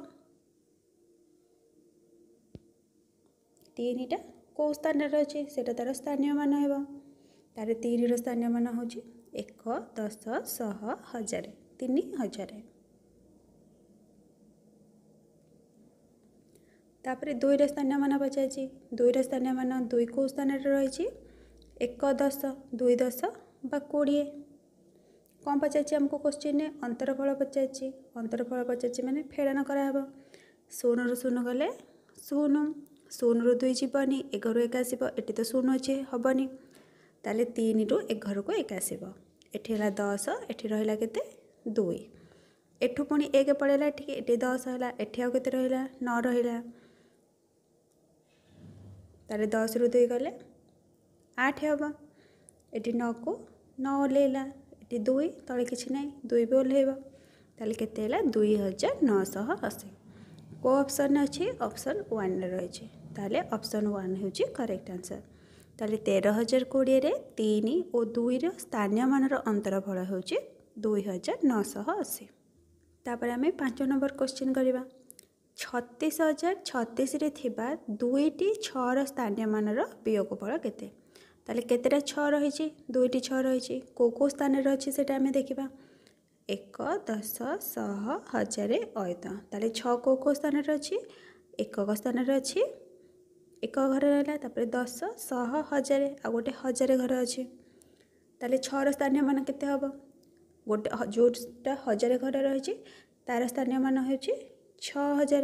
ତିନିଟା କେଉଁ ସ୍ଥାନରେ ଅଛି ସେଇଟା ତା'ର ସ୍ଥାନୀୟ ମାନ ହେବ ତାହେଲେ ତିନିର ସ୍ଥାନୀୟ ମାନ ହେଉଛି ଏକ ଦଶ ଶହ ହଜାର ତିନି ହଜାର ତାପରେ ଦୁଇର ସ୍ଥାନୀୟମାନ ପଚାରିଛି ଦୁଇର ସ୍ଥାନୀୟମାନ ଦୁଇ କେଉଁ ସ୍ଥାନରେ ରହିଛି ଏକ ଦଶ ଦୁଇ ଦଶ ବା କୋଡ଼ିଏ କ'ଣ ପଚାରିଛି ଆମକୁ କୋଶ୍ଚିନ୍ରେ ଅନ୍ତରଫଳ ପଚାରିଛି ଅନ୍ତରଫଳ ପଚାରିଛି ମାନେ ଫେଡ଼ାଣ କରାହେବ ଶୂନରୁ ଶୂନ ଗଲେ ଶୂନ ଶୂନରୁ ଦୁଇ ଯିବନି ଏକରୁ ଏକ ଆସିବ ଏଠି ତ ଶୂନ ଅଛି ହେବନି ତାହେଲେ ତିନିରୁ ଏଘରକୁ ଏକ ଆସିବ ଏଠି ହେଲା ଦଶ ଏଠି ରହିଲା କେତେ ଦୁଇ ଏଠୁ ପୁଣି ଏକ ପଳେଇଲା ଏଠିକି ଏଠି ଦଶ ହେଲା ଏଠି ଆଉ କେତେ ରହିଲା ନଅ ରହିଲା ତାହେଲେ ଦଶରୁ ଦୁଇ ଗଲେ ଆଠ ହେବ ଏଠି ନଅକୁ ନଅ ଓହ୍ଲେଇଲା ଏଠି ଦୁଇ ତଳେ କିଛି ନାହିଁ ଦୁଇ ବି ଓହ୍ଲେଇବ ତାହେଲେ କେତେ ହେଲା ଦୁଇ ହଜାର ନଅଶହ ଅଶୀ କେଉଁ ଅପସନ୍ ଅଛି ଅପସନ୍ ୱାନ୍ରେ ରହିଛି ତାହେଲେ ଅପସନ୍ ୱାନ୍ ହେଉଛି କରେକ୍ଟ ଆନ୍ସର୍ ତାହେଲେ ତେର ହଜାର କୋଡ଼ିଏରେ ତିନି ଓ ଦୁଇର ସ୍ଥାନୀୟ ମାନର ଅନ୍ତରଫଳ ହେଉଛି ଦୁଇ ହଜାର ନଅଶହ ଅଶୀ ତାପରେ ଆମେ ପାଞ୍ଚ ନମ୍ବର କୋଶ୍ଚିନ୍ କରିବା ଛତିଶ ହଜାର ଛତିଶରେ ଥିବା ଦୁଇଟି ଛଅର ସ୍ଥାନୀୟ ମାନର ବିୟୋଗଫଳ କେତେ ତାହେଲେ କେତେଟା ଛଅ ରହିଛି ଦୁଇଟି ଛଅ ରହିଛି କେଉଁ କେଉଁ ସ୍ଥାନରେ ଅଛି ସେଇଟା ଆମେ ଦେଖିବା ଏକ ଦଶ ଶହ ହଜାରେ ଅୟତ ତାହେଲେ ଛଅ କେଉଁ କେଉଁ ସ୍ଥାନରେ ଅଛି ଏକକ ସ୍ଥାନରେ ଅଛି ଏକ ଘର ରହିଲା ତାପରେ ଦଶ ଶହ ହଜାରେ ଆଉ ଗୋଟେ ହଜାରେ ଘର ଅଛି ତାହେଲେ ଛଅର ସ୍ଥାନୀୟ ମାନ କେତେ ହେବ ଗୋଟେ ଯେଉଁଟା ହଜାରେ ଘର ରହିଛି ତା'ର ସ୍ଥାନୀୟ ମାନ ହେଉଛି ଛଅ ହଜାର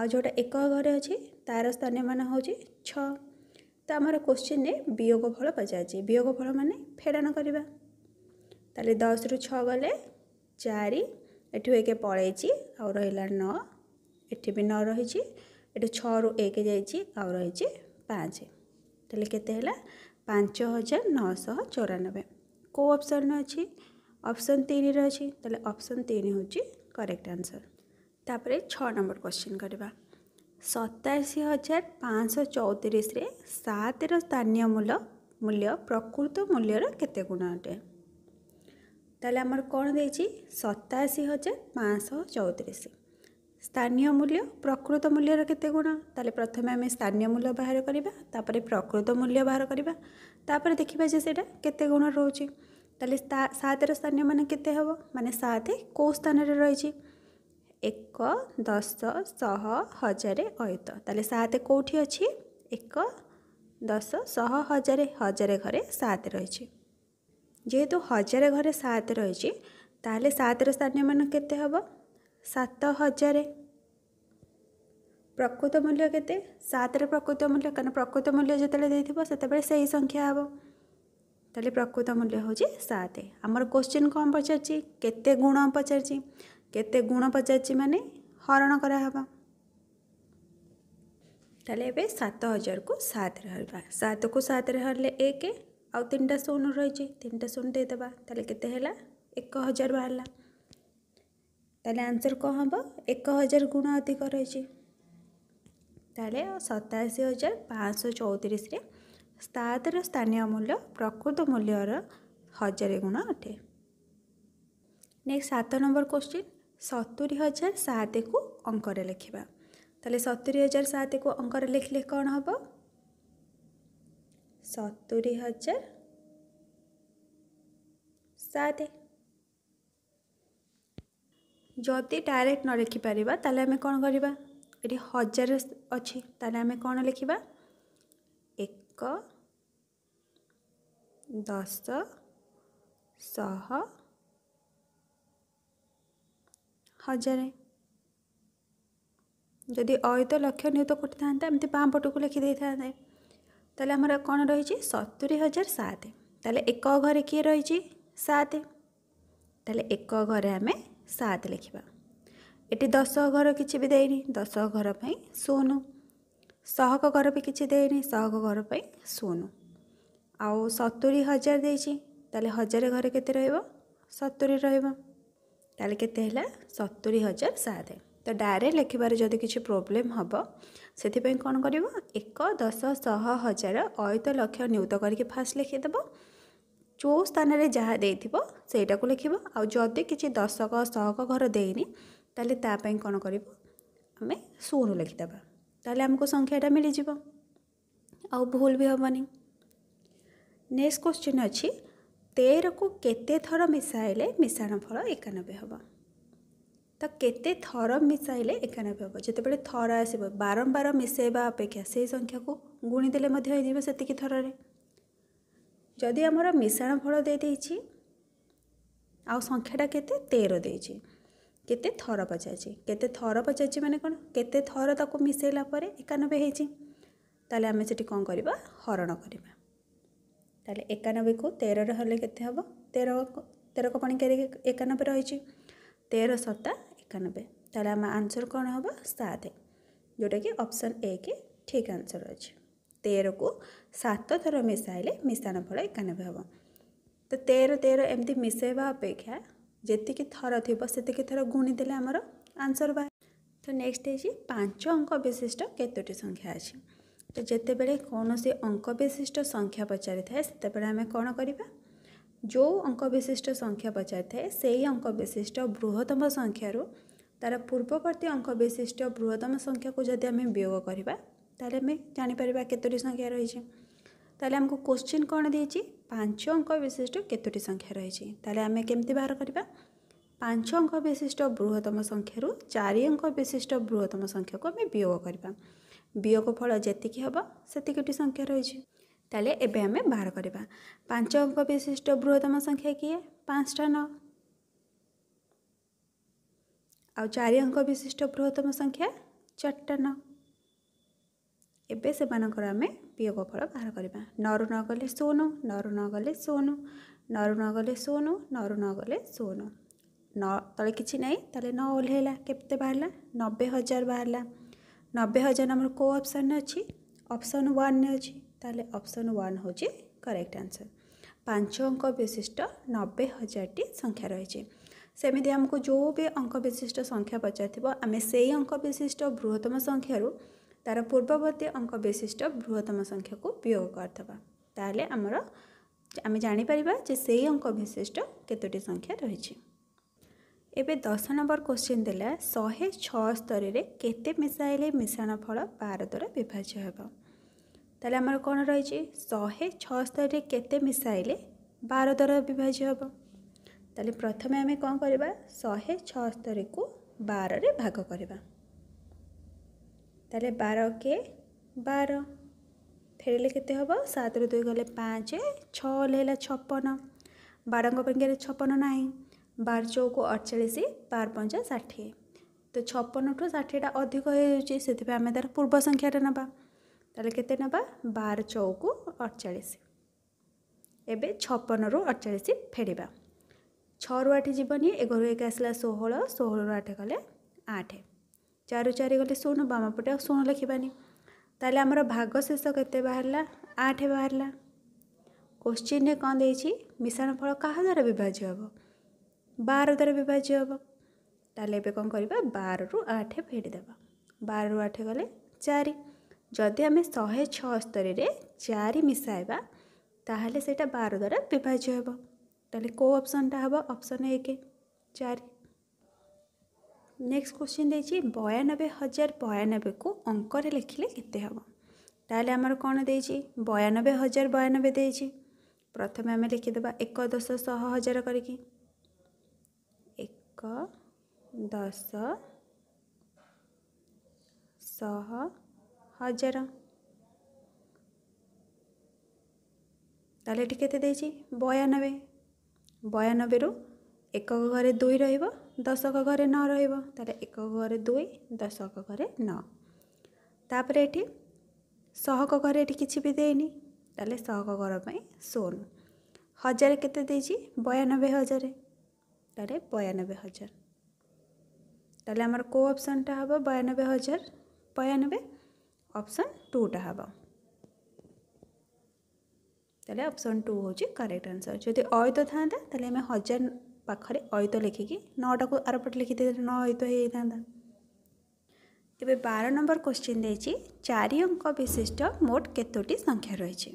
ଆଉ ଯେଉଁଟା ଏକ ଘରେ ଅଛି ତା'ର ସ୍ଥାନୀୟ ମାନ ହେଉଛି ଛଅ ତ ଆମର କୋଶ୍ଚିନ୍ରେ ବିୟୋଗ ଫଳ ପଚାରିଛି ବିୟୋଗ ଫଳ ମାନେ ଫେଡ଼ାଣ କରିବା ତାହେଲେ ଦଶରୁ ଛଅ ଗଲେ ଚାରି ଏଠୁ ଏକେ ପଳାଇଛି ଆଉ ରହିଲା ନଅ ଏଠି ବି ନଅ ରହିଛି ଏଠୁ ଛଅରୁ ଏକ ଯାଇଛି ଆଉ ରହିଛି ପାଞ୍ଚ ତାହେଲେ କେତେ ହେଲା ପାଞ୍ଚ ହଜାର ନଅଶହ ଚଉରାନବେ କେଉଁ ଅପସନ୍ ଅଛି ଅପସନ୍ ତିନିରେ ଅଛି ତାହେଲେ ଅପସନ୍ ତିନି ହେଉଛି କରେକ୍ଟ ଆନ୍ସର୍ ତାପରେ ଛଅ ନମ୍ବର କ୍ୱେଶ୍ଚିନ୍ କରିବା ସତାଅଶୀ ହଜାର ପାଞ୍ଚଶହ ଚଉତିରିଶରେ ସାତର ସ୍ଥାନୀୟ ମୂଲ୍ୟ ମୂଲ୍ୟ ପ୍ରକୃତ ମୂଲ୍ୟର କେତେ ଗୁଣ ଅଟେ ତାହେଲେ ଆମର କ'ଣ ଦେଇଛି ସତାଅଶୀ ହଜାର ପାଞ୍ଚଶହ ଚଉତିରିଶ ସ୍ଥାନୀୟ ମୂଲ୍ୟ ପ୍ରକୃତ ମୂଲ୍ୟର କେତେ ଗୁଣ ତାହେଲେ ପ୍ରଥମେ ଆମେ ସ୍ଥାନୀୟ ମୂଲ୍ୟ ବାହାର କରିବା ତାପରେ ପ୍ରକୃତ ମୂଲ୍ୟ ବାହାର କରିବା ତାପରେ ଦେଖିବା ଯେ ସେଇଟା କେତେ ଗୁଣ ରହୁଛି ତାହେଲେ ସାତର ସ୍ଥାନୀୟ ମାନେ କେତେ ହେବ ମାନେ ସାତ କେଉଁ ସ୍ଥାନରେ ରହିଛି ଏକ ଦଶ ଶହ ହଜାରେ ଅୟତ ତାହେଲେ ସାତ କେଉଁଠି ଅଛି ଏକ ଦଶ ଶହ ହଜାରେ ହଜାରେ ଘରେ ସାତ ରହିଛି ଯେହେତୁ ହଜାରେ ଘରେ ସାତ ରହିଛି ତାହେଲେ ସାତର ସ୍ଥାନୀୟ ମାନ କେତେ ହେବ ସାତ ହଜାର ପ୍ରକୃତ ମୂଲ୍ୟ କେତେ ସାତରେ ପ୍ରକୃତ ମୂଲ୍ୟ କାରଣ ପ୍ରକୃତ ମୂଲ୍ୟ ଯେତେବେଳେ ଦେଇଥିବ ସେତେବେଳେ ସେହି ସଂଖ୍ୟା ହେବ ତାହେଲେ ପ୍ରକୃତ ମୂଲ୍ୟ ହେଉଛି ସାତ ଆମର କୋଶ୍ଚିନ୍ କ'ଣ ପଚାରିଛି କେତେ ଗୁଣ ପଚାରିଛି କେତେ ଗୁଣ ପଚାରିଛି ମାନେ ହରଣ କରାହେବ ତାହେଲେ ଏବେ ସାତ ହଜାରକୁ ସାତରେ ହରିବା ସାତକୁ ସାତରେ ହରିଲେ ଏକ ଆଉ ତିନିଟା ଶୂନ ରହିଛି ତିନିଟା ଶୂନ ଦେଇଦେବା ତାହେଲେ କେତେ ହେଲା ଏକ ହଜାର ବାହାରିଲା ତାହେଲେ ଆନ୍ସର୍ କ'ଣ ହେବ ଏକ ହଜାର ଗୁଣ ଅଧିକ ରହିଛି ତାହେଲେ ସତାଅଶୀ ହଜାର ପାଞ୍ଚଶହ ଚଉତିରିଶରେ ସାତର ସ୍ଥାନୀୟ ମୂଲ୍ୟ ପ୍ରକୃତ ମୂଲ୍ୟର ହଜାରେ ଗୁଣ ଅଟେ ନେକ୍ସଟ ସାତ ନମ୍ବର କୋଶ୍ଚିନ୍ ସତୁରି ହଜାର ସାତକୁ ଅଙ୍କରେ ଲେଖିବା ତାହେଲେ ସତୁରି ହଜାର ସାତକୁ ଅଙ୍କରେ ଲେଖିଲେ କ'ଣ ହେବ ସତୁରି ହଜାର ସାତ जदि डायरेक्ट न लिखिपर आम कौन करवा हजार अच्छी तेज कौन लिखा एक दस शह हजार जदि अयत लक्ष्य नियुत कर पट को लिखिद तेल आमर कौन रही सतुरी हजार सात तेल एक घरे किए रही सात तेल एक घरे आम ସାତ ଲେଖିବା ଏଠି ଦଶ ଘର କିଛି ବି ଦେଇନି ଦଶ ଘର ପାଇଁ ଶୂନ ଶହକ ଘର ବି କିଛି ଦେଇନି ଶହକ ଘର ପାଇଁ ଶୂନ ଆଉ ସତୁରୀ ହଜାର ଦେଇଛି ତାହେଲେ ହଜାର ଘରେ କେତେ ରହିବ ସତୁରି ରହିବ ତାହେଲେ କେତେ ହେଲା ସତୁରୀ ହଜାର ସାତ ତ ଡାଇରେକ୍ଟ ଲେଖିବାରେ ଯଦି କିଛି ପ୍ରୋବ୍ଲେମ୍ ହେବ ସେଥିପାଇଁ କ'ଣ କରିବ ଏକ ଦଶ ଶହ ହଜାର ଅୟତ ଲକ୍ଷ ନିୟୁତ କରିକି ଫାଷ୍ଟ ଲେଖିଦେବ ଯେଉଁ ସ୍ଥାନରେ ଯାହା ଦେଇଥିବ ସେଇଟାକୁ ଲେଖିବ ଆଉ ଯଦି କିଛି ଦଶକ ଶହକ ଘର ଦେଇନି ତାହେଲେ ତା ପାଇଁ କ'ଣ କରିବ ଆମେ ଶୂନ ଲେଖିଦେବା ତାହେଲେ ଆମକୁ ସଂଖ୍ୟାଟା ମିଳିଯିବ ଆଉ ଭୁଲ ବି ହେବନି ନେକ୍ସଟ କ୍ୱେଶ୍ଚିନ୍ ଅଛି ତେରକୁ କେତେ ଥର ମିଶାଇଲେ ମିଶାଣ ଫଳ ଏକାନବେ ହେବ ତ କେତେ ଥର ମିଶାଇଲେ ଏକାନବେ ହେବ ଯେତେବେଳେ ଥର ଆସିବ ବାରମ୍ବାର ମିଶାଇବା ଅପେକ୍ଷା ସେଇ ସଂଖ୍ୟାକୁ ଗୁଣିଦେଲେ ମଧ୍ୟ ହେଇଯିବ ସେତିକି ଥରରେ ଯଦି ଆମର ମିଶାଣ ଫଳ ଦେଇଦେଇଛି ଆଉ ସଂଖ୍ୟାଟା କେତେ ତେର ଦେଇଛି କେତେ ଥର ପଚାରିଛି କେତେ ଥର ପଚାରିଛି ମାନେ କ'ଣ କେତେ ଥର ତାକୁ ମିଶାଇଲା ପରେ ଏକାନବେ ହେଇଛି ତାହେଲେ ଆମେ ସେଠି କ'ଣ କରିବା ହରଣ କରିବା ତାହେଲେ ଏକାନବେକୁ ତେରର ହେଲେ କେତେ ହେବ ତେର ତେର କପଣି କେ ଏକାନବେ ରହିଛି ତେର ସତା ଏକାନବେ ତାହେଲେ ଆମ ଆନ୍ସର୍ କ'ଣ ହେବ ସାତ ଯେଉଁଟାକି ଅପସନ୍ ଏକ ଠିକ୍ ଆନ୍ସର୍ ଅଛି ତେରକୁ ସାତ ଥର ମିଶାଇଲେ ମିଶାଣ ଫଳ ଏକାନବେ ହେବ ତ ତେର ତେର ଏମିତି ମିଶାଇବା ଅପେକ୍ଷା ଯେତିକି ଥର ଥିବ ସେତିକି ଥର ଗୁଣି ଦେଲେ ଆମର ଆନ୍ସର୍ ବାହାରେ ତ ନେକ୍ସଟ ହେଇଛି ପାଞ୍ଚ ଅଙ୍କ ବିଶିଷ୍ଟ କେତୋଟି ସଂଖ୍ୟା ଅଛି ତ ଯେତେବେଳେ କୌଣସି ଅଙ୍କ ବିଶିଷ୍ଟ ସଂଖ୍ୟା ପଚାରିଥାଏ ସେତେବେଳେ ଆମେ କ'ଣ କରିବା ଯେଉଁ ଅଙ୍କ ବିଶିଷ୍ଟ ସଂଖ୍ୟା ପଚାରିଥାଏ ସେଇ ଅଙ୍କ ବିଶିଷ୍ଟ ବୃହତ୍ତମ ସଂଖ୍ୟାରୁ ତା'ର ପୂର୍ବବର୍ତ୍ତୀ ଅଙ୍କ ବିଶିଷ୍ଟ ବୃହତ୍ତମ ସଂଖ୍ୟାକୁ ଯଦି ଆମେ ବିୟୋଗ କରିବା ତାହେଲେ ଆମେ ଜାଣିପାରିବା କେତୋଟି ସଂଖ୍ୟା ରହିଛି तेल आमको क्वेश्चन कौन दे पांच अंक विशिष्ट केतोटी संख्या रही आम कमी बाहर करवा पांच अंक विशिष्ट बृहतम संख्यार चारि अंक विशिष्ट बृहतम संख्या को आम वियोग वियोग फल जी हम से संख्या रही तेल आम बाहर करवा पांच अंक विशिष्ट बृहत्तम संख्या किए पांचटा न आ चारि अंक विशिष्ट बृहतम संख्या चार्टा न एवं से मानक आम पियोग फल बाह्र नरु नगले शून नरु नगले शून नरु नगले शून नरु नगले शून न तिहे न ओहैला केला नब्बे हजार बाहल नब्बे हजार नाम को अप्सन अलि अप्सन वान्ति अप्सन वान् हौँ करेक्ट आन्सर पाँच अङ्क विशिष्ट नब्बे हजार संख्या रहेछ समिति आमु जो अंक विशिष्ट संख्या पचाथ्यो आमे अंक विशिष्ट बृहत्तम संख्यु ତା'ର ପୂର୍ବବର୍ତ୍ତୀ ଅଙ୍କ ବିଶିଷ୍ଟ ବୃହତ୍ତମ ସଂଖ୍ୟାକୁ ବିୟୋଗ କରିଦେବା ତାହେଲେ ଆମର ଆମେ ଜାଣିପାରିବା ଯେ ସେଇ ଅଙ୍କ ବିଶିଷ୍ଟ କେତୋଟି ସଂଖ୍ୟା ରହିଛି ଏବେ ଦଶ ନମ୍ବର କୋଶ୍ଚିନ୍ ଦେଲା ଶହେ ଛଅ ସ୍ତରରେ କେତେ ମିଶାଇଲେ ମିଶାଣ ଫଳ ବାର ଦ୍ୱାରା ବିଭାଜ୍ୟ ହେବ ତାହେଲେ ଆମର କ'ଣ ରହିଛି ଶହେ ଛଅ ସ୍ତରରେ କେତେ ମିଶାଇଲେ ବାର ଦ୍ୱାରା ବିଭାଜ୍ୟ ହେବ ତାହେଲେ ପ୍ରଥମେ ଆମେ କ'ଣ କରିବା ଶହେ ଛଅ ସ୍ତରକୁ ବାରରେ ଭାଗ କରିବା তাহলে বারকে বার ଫେରିଲେ କେତେ ହେବ ସାତରୁ ଦୁଇ ଗଲେ ପାଞ୍ଚ ଛଅ ହେଲା ଛପନ ବାରଙ୍କ ପାଖରେ ଛପନ ନାହିଁ ବାର ଚଉକୁ ଅଠଚାଳିଶ ବାର ପଞ୍ଚା ଷାଠିଏ ତ ଛପନଠୁ ଷାଠିଏଟା ଅଧିକ ହେଇଯାଉଛି ସେଥିପାଇଁ ଆମେ ତା'ର ପୂର୍ବ ସଂଖ୍ୟାଟା ନେବା ତାହେଲେ କେତେ ନେବା ବାର ଚଉକୁ ଅଠଚାଳିଶ ଏବେ ଛପନରୁ ଅଠଚାଳିଶ ଫେରିବା ଛଅରୁ ଆଠ ଯିବନି ଏ ଘରୁ ଏକ ଆସିଲା ଷୋହଳ ଷୋହଳରୁ ଆଠ ଗଲେ ଆଠ चारु चारि गले शुण बामपटे शुण लेख्वानी त भाग शेष के आठ बाहल क्वश्चिन कन्सन फल कहाँद्वारा विभाज्य हो बार दावारा विभाज्य हे तारु आठ भेटद रु आठ गले चार जति आम शे छ चार मिस तार द्वारा विभाज्य हे त अप्सन टा अप्सन एक चार নেক্সট কোশ্চিন দেইছি বয়ানবে হাজার বয়ানবেকু অঙ্করে লিখিলে কেতে হব তাহলে আমার কোণ দেইছি বয়ানবে হাজার বয়ানবে দেইছি প্রথমে আমি লিখিদেবা এক দশ শহ হাজার করিকি এক দশ শহ হাজার তাহলে এটি কেতে দিয়েছি বয়ানবে বয়ানবেরু একক ঘরে দুই রহব न घर तले एक घर दुई दशक घर न तहक तले सहक घर पनि सोन हजार केत दियानब्बे हजार तयानब्बे हजार को अप्सन टा 92 हजार बयानब्बे अप्सन हबो तले अप्सन 2 हौ करेक्ट आन्सर थांदा तले थान् त ପାଖରେ ଅୟତ ଲେଖିକି ନଅଟାକୁ ଆର ପଟେ ଲେଖିଦେଇଥିଲେ ନଅ ଅୟତ ହେଇଯାଇଥାନ୍ତା ଏବେ ବାର ନମ୍ବର କ୍ୱେଶ୍ଚିନ୍ ଦେଇଛି ଚାରି ଅଙ୍କ ବିଶିଷ୍ଟ ମୋଟ କେତୋଟି ସଂଖ୍ୟା ରହିଛି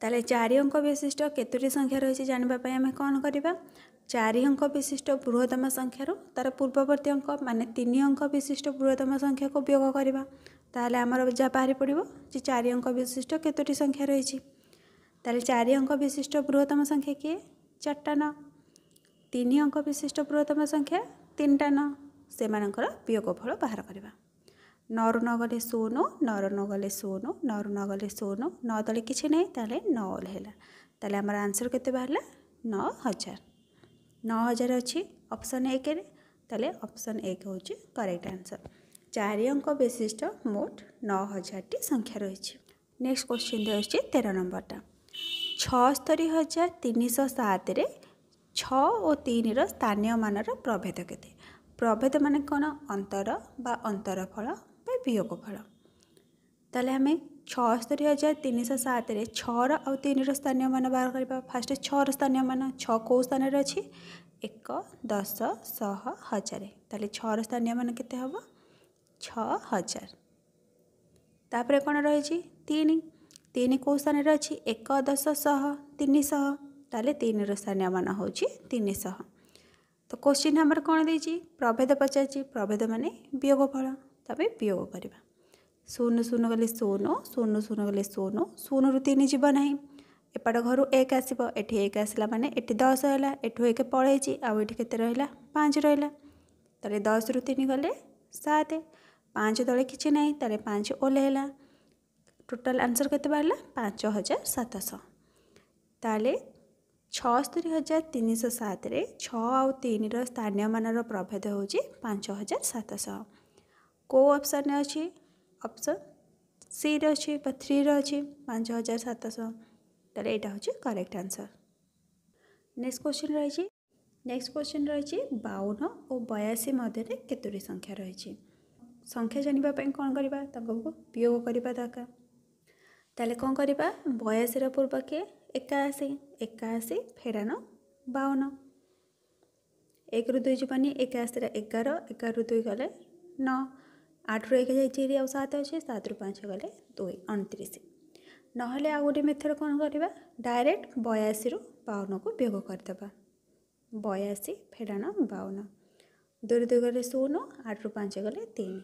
ତାହେଲେ ଚାରି ଅଙ୍କ ବିଶିଷ୍ଟ କେତୋଟି ସଂଖ୍ୟା ରହିଛି ଜାଣିବା ପାଇଁ ଆମେ କ'ଣ କରିବା ଚାରି ଅଙ୍କ ବିଶିଷ୍ଟ ବୃହତ୍ତମ ସଂଖ୍ୟାରୁ ତା'ର ପୂର୍ବବର୍ତ୍ତୀ ଅଙ୍କ ମାନେ ତିନି ଅଙ୍କ ବିଶିଷ୍ଟ ବୃହତ୍ତମ ସଂଖ୍ୟାକୁ ଉପଯୋଗ କରିବା ତାହେଲେ ଆମର ଯାହା ବାହାରି ପଡ଼ିବ ଯେ ଚାରି ଅଙ୍କ ବିଶିଷ୍ଟ କେତୋଟି ସଂଖ୍ୟା ରହିଛି ତାହେଲେ ଚାରି ଅଙ୍କ ବିଶିଷ୍ଟ ବୃହତ୍ତମ ସଂଖ୍ୟା କିଏ ଚାରିଟା ନଅ ତିନି ଅଙ୍କ ବିଶିଷ୍ଟ ବୃହତ୍ତମ ସଂଖ୍ୟା ତିନିଟା ନ ସେମାନଙ୍କର ବିୟୋଗଫଳ ବାହାର କରିବା ନରୁ ନ ଗଲେ ଶୂନ ନର ନ ଗଲେ ଶୂନ ନରୁ ନ ଗଲେ ଶୂନ ନ ତଳେ କିଛି ନାହିଁ ତାହେଲେ ନଅ ହେଲା ତାହେଲେ ଆମର ଆନ୍ସର୍ କେତେ ବାହାରିଲା ନଅ ହଜାର ନଅ ହଜାର ଅଛି ଅପସନ୍ ଏକରେ ତାହେଲେ ଅପସନ୍ ଏକ ହେଉଛି କରେକ୍ଟ ଆନ୍ସର୍ ଚାରି ଅଙ୍କ ବିଶିଷ୍ଟ ମୋଟ ନଅ ହଜାରଟି ସଂଖ୍ୟା ରହିଛି ନେକ୍ସଟ କ୍ୱେଶ୍ଚିନ୍ ହେଉଛି ତେର ନମ୍ବରଟା ଛଅସ୍ତରୀ ହଜାର ତିନିଶହ ସାତରେ ছ ଓ ତିନିର ସ୍ଥାନୀୟ ମାନର ପ୍ରଭେଦ କେତେ ପ୍ରଭେଦ ମାନେ କ'ଣ ଅନ୍ତର ବା ଅନ୍ତରଫଳ ବା ବିୟୋଗ ଫଳ ତାହେଲେ ଆମେ ଛଅସ୍ତରୀ ହଜାର ତିନିଶହ ସାତରେ ଛଅର ଆଉ ତିନିର ସ୍ଥାନୀୟ ମାନ ବାହାର କରିବା ଫାଷ୍ଟ ଛଅର ସ୍ଥାନୀୟ ମାନ ଛଅ କେଉଁ ସ୍ଥାନରେ ଅଛି ଏକ ଦଶ ଶହ ହଜାର ତାହେଲେ ଛଅର ସ୍ଥାନୀୟ ମାନ କେତେ ହେବ ଛଅ ହଜାର ତାପରେ କ'ଣ ରହିଛି ତିନି ତିନି କେଉଁ ସ୍ଥାନରେ ଅଛି ଏକ ଦଶ ଶହ ତିନିଶହ ତାହେଲେ ତିନିର ସ୍ଥାନୀୟମାନ ହେଉଛି ତିନିଶହ ତ କୋଶ୍ଚିନ୍ ଆମର କ'ଣ ଦେଇଛି ପ୍ରଭେଦ ପଚାରିଛି ପ୍ରଭେଦ ମାନେ ବିୟୋଗ ଫଳ ତାପରେ ବିୟୋଗ କରିବା ଶୂନ ଶୂନ ଗଲେ ଶୂନ ଶୂନ ଶୂନ ଗଲେ ଶୂନ ଶୂନରୁ ତିନି ଯିବ ନାହିଁ ଏପଟ ଘରୁ ଏକ ଆସିବ ଏଠି ଏକ ଆସିଲା ମାନେ ଏଠି ଦଶ ହେଲା ଏଠୁ ଏକ ପଳେଇଛି ଆଉ ଏଠି କେତେ ରହିଲା ପାଞ୍ଚ ରହିଲା ତାହେଲେ ଦଶରୁ ତିନି ଗଲେ ସାତ ପାଞ୍ଚ ତଳେ କିଛି ନାହିଁ ତାହେଲେ ପାଞ୍ଚ ଓହ୍ଲେଇଲା ଟୋଟାଲ୍ ଆନ୍ସର୍ କେତେ ବାହାରିଲା ପାଞ୍ଚ ହଜାର ସାତଶହ ତାହେଲେ छस्तरी हजार तिन 3 सत छ स्थानीय मन प्रभेद हुन्छ पाँच हजार सातश को अप्सन सि र अब थ्री र अहिले पाँच हजार सतशे एटा correct answer next next question question रहन ओ बयासी मध्योटी संख्या रह दर तपाईँ बयासी र पूर्व के એકાશી એકાશી ફેરાનો બાવન એકરુ દુઈ જવાની એકાશીરા એગાર એગારુ દુઈ ગલે ન આઠરુ એક ଯାଇଛି એરી આવ સાત ଅଛି સાતରୁ ପାଞ୍ଚ ଗଲେ ଦୁଇ ଅଣତିରିଶ ନହେଲେ ଆଉ ଗୋଟେ ମେଥଡ଼ କ'ଣ କରିବା ଡାଇରେକ୍ଟ ବୟାଅଶୀରୁ ବାଉନକୁ ବିୟୋଗ କରିଦେବା ବୟାଅଶୀ ଫେଡ଼ାଣ ବାଉନ ଦୁଇରୁ ଦୁଇ ଗଲେ ଶୂନ ଆଠରୁ ପାଞ୍ଚ ଗଲେ ତିନି